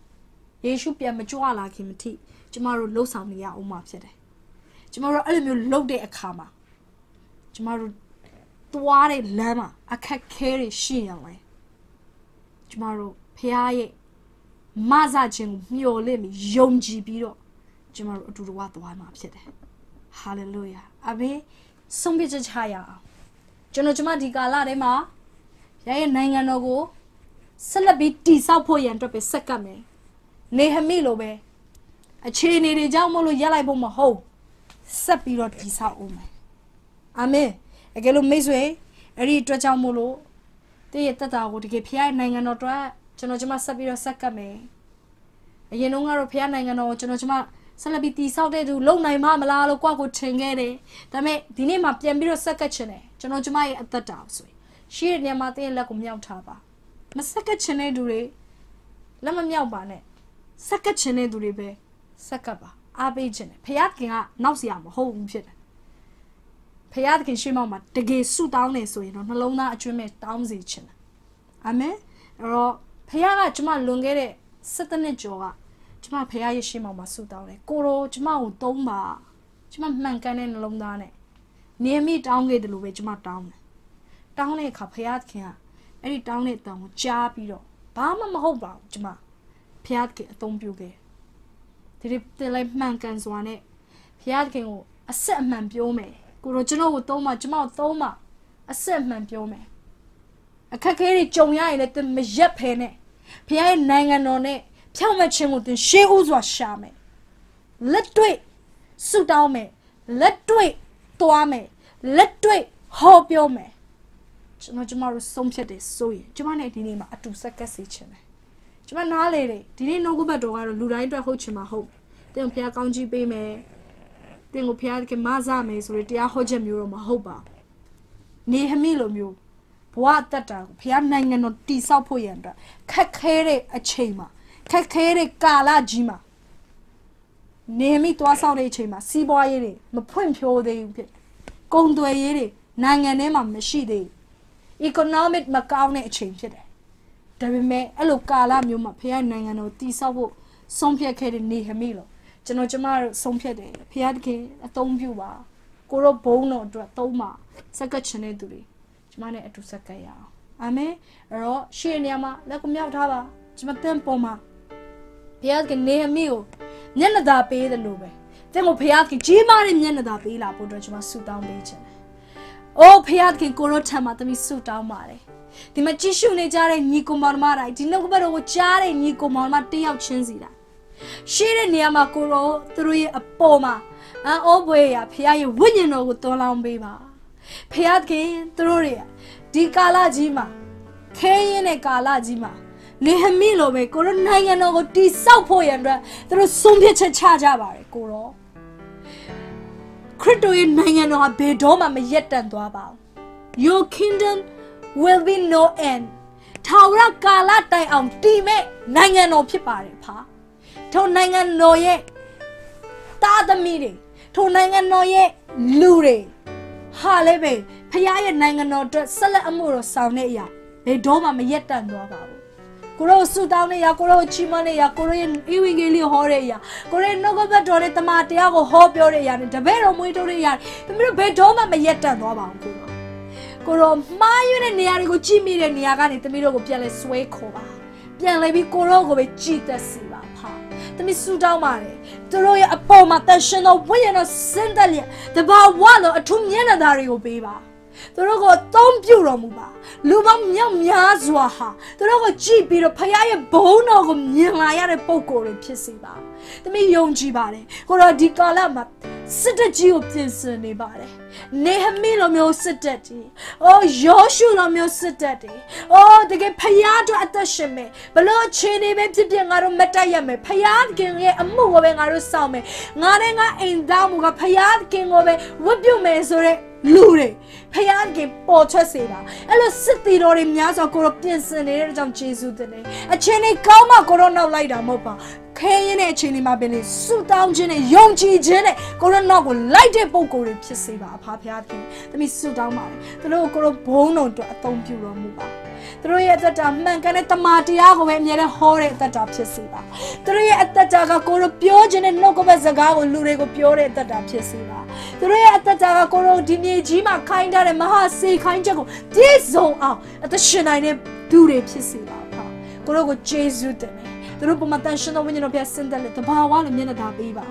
Speaker 1: ယေရှုပြန်မကြွလာခင်မထိကျမတို့လှုပ်ဆောင်နေရအောင်မှာဖြစ်တယ်ကျမတို့အဲ့လိုမျိုးလှုပ်တဲ့အခါမှာကျမတို့သွားတဲ့လမ်းမှာအခက်ခဲတွေရှိရင်လေကျမတို့ဖះရဲ့မဆခြင်းကိုမျှော်လင့်ပြီးယုံကြည်ပြီးတော့ကျမတို့အတူတကွသွားမှာဖြစ်တယ်ဟာလေလုယာအဘိဆုံးဖြတ်ချက်ချရအောင်ကျွန်တော်ကျမဒီကာလထဲမှာရရဲ့နိုင်ငံတော်ကိုဆက်လက်ပြီးတည်ဆောက်ဖို့ရန်အတွက်ပဲဆက်ကပ်မယ်နေဟမိလိုပဲအခြေအနေတွေကြောင့်မလို့ရက်လိုက်ဖို့မဟုတ်ဆက်ပြီးတော့တည်ဆောက်အောင်မယ်အာမင်အကယ်လို့မိတ်ဆွေအဲ့ဒီအတွက်ကြောင့်မလို့တည့်ရတက်တာကိုတကယ်ဖခင်နိုင်ငံတော်အတွက်ကျွန်တော်ကျမဆက်ပြီးတော့ဆက်ကပ်မယ်အရင်တုန်းကတော့ဖခင်နိုင်ငံတော်ကိုကျွန်တော်ကျမဆက်လက်ပြီးတည်ဆောက်တဲ့သူလုံနိုင်မလားလို့ကိုယ့်ကိုထင်ခဲ့တယ်ဒါပေမဲ့ဒီနေ့မှပြန်ပြီးတော့ဆက်ကပ်ချင်တယ်ကျွန်တော်ကျမရဲ့အသက်တာဆိုရင်ရှိတဲ့နေရာမှာတင်းရဲ့လက်ကိုမြောက်ထားပါမဆက်ကပ်ချင်တဲ့သူတွေလက်မမြောက်ပါနဲ့ဆက်ကပ်ချင်တဲ့သူတွေပဲဆက်ကပ်ပါအားပေးခြင်းတယ်ဖခင်ကနောက်စရာမဟုတ်ဘူးဖြစ်တယ်ဖခင်ခင်ရှေ့မောက်မှာတကယ်ဆုတောင်းနေဆိုရင်တော့နှလုံးသားအကျွမ်းမဲ့တောင်းစီခြင်းတယ်အာမင်အဲ့တော့ဖခင်က ကျမလွန်ခဲ့တဲ့7နှစ်ကျော်ကကျမဖခင်ရဲ့ရှေ့မောက်မှာဆုတောင်းတယ်ကိုရောကျမကိုသုံးပါကျမမှန်ကန်တဲ့နှလုံးသားနဲ့နင်းမိတောင်းခဲ့တယ်လို့ပဲကျမတောင်းတယ်တောင်းတဲ့အခါဖခင်ကအဲ့ဒီတောင်းတဲ့တောင်းကိုကြားပြီးတော့ဘာမှမဟုတ်ပါဘူးကျမဖခင်အသုံးပြုခဲ့ဒီလိုတလဲမှန်ကန်စွာနဲ့ဖခင်ကိုအဆက်အမှန်ပြောမယ်ကိုတော့ကျွန်တော်ကိုသုံးပါကျမကိုသုံးပါအဆက်အမှန်ပြောမယ်အခက်ခဲတွေကြုံရရင်လည်းမရက်ဖဲနဲ့ဖခင်ရဲ့နိုင်ငံတော်နဲ့ဖြောင့်မခြင်းကိုသင်ရှေးဥစွာရှာမယ်လက်တွေ့ဆူတောင်းမယ်လက်တွေ့သွားမယ်လက်တွေ့ဟောပြောမယ်ကျွန်တော်ကျမတို့ဆုံးဖြတ်တယ်ဆိုရင်ကျမနဲ့ဒီနေ့မှာအတူဆက်ကက်စီချင်တယ်ကျမနားလေတယ်ဒီနေ့နှုတ်ကပတ်တော်ကတော့လူတိုင်းအတွက်ဟုတ်ချင်မှာဟုတ်တင်ကိုဖျားကောင်းကြီးပေးမယ်တင်ကိုဖျားခင်မဆမယ်ဆိုရင်တရားဟောချက်မျိုးတော့မဟုတ်ပါနေဟမိလိုမျိုးဘဝတတ်တာကိုဖျားနိုင်ငံတော်တိဆောက်ဖို့ရန်အတွက်ခက်ခဲတဲ့အချိန်မှာခက်ခဲတဲ့ကာလကြီးမှာနေမိသွားဆောင်တဲ့အချိန်မှာစီးပွားရေးတွေမဖွင့်ဖြိုးသေးဘူးဖြစ်ကုန်သွယ်ရေးတွေနိုင်ငံထဲမှာမရှိသေးဘူး economic မကောင်းတဲ့အချိန်ဖြစ်တယ်ဒါပေမဲ့အဲ့လိုကာလမျိုးမှာဖခင်နိုင်ငံတော်တည်ဆောက်ဖို့ဆုံးဖြတ်ခဲ့တဲ့နေဟမိလို့ကျွန်တော်ကျမတို့ဆုံးဖြတ်တယ်ဖခင်တခင်အသုံးပြုပါကိုရောဘုန်းတော်အတွက်သုံးပါစက္ကချင်တဲ့သူတွေကျမနဲ့အတူစက္ကရအောင်အာမင်အဲ့တော့ရှေ့နေရာမှာလက်ကိုမြောက်ထားပါကျမတင့်ပေါ်မှာဘုရားကနေအမိကိုမျက်နှာသာပေးတယ်လို့ပဲသင်ကိုဖခင်ကြီးမားတဲ့မျက်နှာသာပေးလာဖို့အတွက်ကျွန်မဆုတောင်းပေးခြင်း။အိုးဖခင်ကိုရောထံမှာသမီးဆုတောင်းပါတယ်။ဒီမှာကြည့်ရှုနေကြတဲ့ညီကောင်မောင်မတိုင်းဒီနောက်ကဘတော်ကိုကြားတဲ့ညီကောင်မောင်မတယောက်ချင်းစီတိုင်းရှေ့တဲ့နေရာမှာကိုရောသူတို့ရဲ့အပေါ်မှာအန်အိုးဘွေရဖခင်ရဲ့ဝိညာဉ်တော်ကိုသွန်လောင်းပေးပါ။ဖခင်သူတို့တွေဒီကာလကြီးမှာခဲရင်တဲ့ကာလကြီးမှာနေဟမိလိုပဲကိုရောနိုင်ငံတော်ကိုတိဆောက်ဖို့ရန်အတွက်သူတို့ဆုံးဖြတ်ချက်ချကြပါတယ်ကိုရော။ခရစ်တော်ရဲ့နိုင်ငံတော်ဟာဘယ်တော့မှမရက်တန့်သွားပါဘူး Your kingdom will be no end ထာဝရကာလတိုင်အောင်တည်မဲ့နိုင်ငံတော်ဖြစ်ပါတယ်ဖာထိုနိုင်ငံတော်ရဲ့တာသမီတွေထိုနိုင်ငံတော်ရဲ့လူတွေဟာလည်းပဲဖခင်ရဲ့နိုင်ငံတော်အတွက်ဆက်လက်အမှုတော်ဆောင်တဲ့အရာဘယ်တော့မှမရက်တန့်သွားပါဘူးကိုရောဆူတောင်းနေရကိုရောချီးမွမ်းနေရကိုရောရဲ့ဤဝင်းကြီးလေးဟောတဲ့အရာကိုရောနှုတ်ကပတ်တော်နဲ့တမန်တရားကိုဟောပြောတဲ့အရာနဲ့တပည့်တော်မွေးထုတ်တဲ့အရာသမီးတို့ဘယ်တော့မှမရက်တန့်သွားပါဘူးကိုရောကိုရောမှားရွေးတဲ့နေရာတွေကိုကြည့်မိတဲ့နေရာကနေသမီးတို့ကိုပြန်လဲဆွဲခေါ်ပါပြန်လဲပြီးကိုရောကိုပဲကြည်သက်စီပါဖာသမီးဆူတောင်းပါတယ်သူတို့ရဲ့အပေါ်မှာတန်ရှင်တော်ဝိညာဉ်တော်စင်တယ်တဘာဝလို့အထူးမျက်နှာသားတွေကိုပေးပါသူတို့ကိုသုံးပြုတော်မူပါ လူပေါင်းမြောက်များစွာဟာသူတို့ကိုကြည့်ပြီးတော့ဖခင်ရဲ့ဘုန်းတော်ကိုမြင်လာရတဲ့ပုံကိုယ်တွေဖြစ်စေပါသမီးယုံကြည်ပါတယ်ကိုတော့ဒီကာလမှာစစ်တပ်ကြီးကိုပြင်ဆင်နေပါတယ်နေဟမိလိုမျိုးစစ်တပ်ကြီးအိုးယောရှုလိုမျိုးစစ်တပ်တွေအိုးတကယ်ဖယားတို့အသက်ရှင်မယ်ဘလို့ခြေနေပဲဖြစ်ဖြစ်ငါတို့မတက်ရမယ်ဖယားခင်ရဲ့အမှုကိုပဲငါတို့စောင့်မယ်ငါနဲ့ငါအိမ်သားမှုကဖယားခင်ကိုပဲဝတ်ပြုမယ်ဆိုတဲ့လူတွေဖယားခင်ပေါ်ထွက်စေတာအဲ့လိုစစ်တီတော်တွေများစွာကိုတော့ပြင်ဆင်နေတဲ့ကြောင့်ယေရှုတင်တယ်အချင်းလေးကောင်းမှကိုတော့နောက်လိုက်တာမဟုတ်ပါခဲရင်းတဲ့အချိန်လေးမှာပင်လေဆူတောင်းခြင်းနဲ့ယုံကြည်ခြင်းနဲ့ကိုရောနောက်ကိုလိုက်တဲ့ပုံကိုယ်တွေဖြစ်စေပါအဖဖရားသခင်သမီးဆူတောင်းပါတယ်သူတို့ကိုရောဘုံတော်အတွက်အသုံးပြုတော်မူပါသူတို့ရဲ့အသက်တာမှန်ကန်တဲ့တမာတရားကိုပဲအမြဲတမ်းဟောတဲ့အသက်တာဖြစ်စေပါသူတို့ရဲ့အသက်တာကကိုရောပြောခြင်းနဲ့နှုတ်ကပတ်စကားကိုလူတွေကိုပြောတဲ့အသက်တာဖြစ်စေပါသူတို့ရဲ့အသက်တာကကိုရောဒီမြေကြီးမှာခိုင်းထားတဲ့မဟာစေခိုင်းချက်ကိုပြည့်စုံအောင်အသက်ရှင်နိုင်တဲ့သူတွေဖြစ်စေပါဖာကိုရောကိုယေရှုတင်သူတို့ပုံမှန်တန်ရှင်သောဝိညာဉ်တော်ဖျက်ဆင်းသက်လက်တဘာဝလို့မျက်နှာသာပေးပါ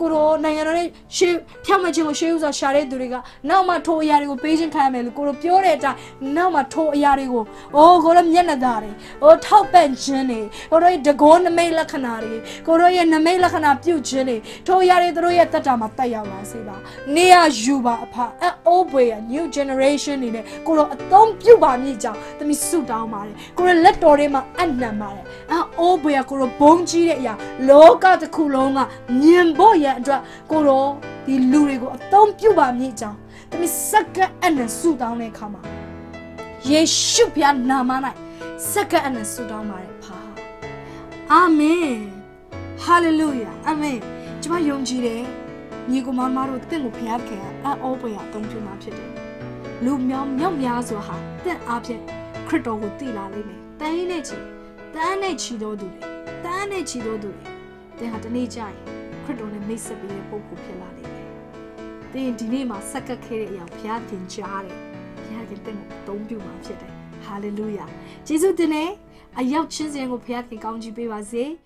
Speaker 1: ကိုရောနိုင်ငံတော်ရဲ့ရှေးဖြောင့်မခြင်းကိုရှေးဥစွာရှာတဲ့သူတွေကနောက်မှထိုအရာတွေကိုပေးခြင်းခံရမယ်လို့ကိုရောပြောတဲ့အတိုင်းနောက်မှထိုအရာတွေကိုအိုးကိုရောမျက်နှာသာတွေအိုးထောက်ပံ့ခြင်းတွေကိုရောရဲ့တကောနမိတ်လက္ခဏာတွေကိုရောရဲ့နမိတ်လက္ခဏာပြုခြင်းတွေထိုအရာတွေသူတို့ရဲ့တက်တာမှာတက်ရောက်လာစေပါနေရယူပါအဖအအိုးဘွေရ new generation နေနဲ့ကိုရောအသုံးပြုပါမြင့်ကြောင်းသမီးဆုတောင်းပါတယ်ကိုရောလက်တော်တွေမှာအံ့နံပါတယ်အအိုးဘွေကကိုရောဘုံကြီးတဲ့အရာလောကတစ်ခုလုံးက မြင်ဖို့ရန်အတွက်ကိုရောဒီလူတွေကိုအသုံးပြုပါမည်ကြောင်းတမီစက္ကအနဆုတောင်းတဲ့အခါမှာယေရှုဖျားနာမ၌စက္ကအနဆုတောင်းပါတယ်ဖာအာမင်ဟာလေလုယာအာမင်ကျွန်မယုံကြည်တယ်ညီကောင်မမတို့တင့်ကိုဖျားခင်အအောပွဲအသုံးပြုမှာဖြစ်တယ်လူမြောင်မြောက်များစွာဟာတင့်အားဖြင့်ခရစ်တော်ကိုသိလာလိမ့်မယ်တန်းနဲ့ချီတန်းနဲ့ချီတော်သူတွေတန်းနဲ့ချီတော့သူတွေသင်ဟာတနေ့ကျရင်ခရစ်တော်နဲ့မိတ်ဆက်ပြီးတဲ့ပုဂ္ဂိုလ်ဖြစ်လာလိမ့်မယ်။သင်ဒီနေ့မှာဆက်ကပ်ခဲ့တဲ့အရာဘုရားသင်ကြားတယ်။ဘုရားကသင်ကိုအသုံးပြုမှာဖြစ်တယ်။ဟာလေလုယာ။ယေရှုတင်နဲ့အရောက်ချင်းစဉ်ကိုဘုရားသခင်ကောင်းချီးပေးပါစေ။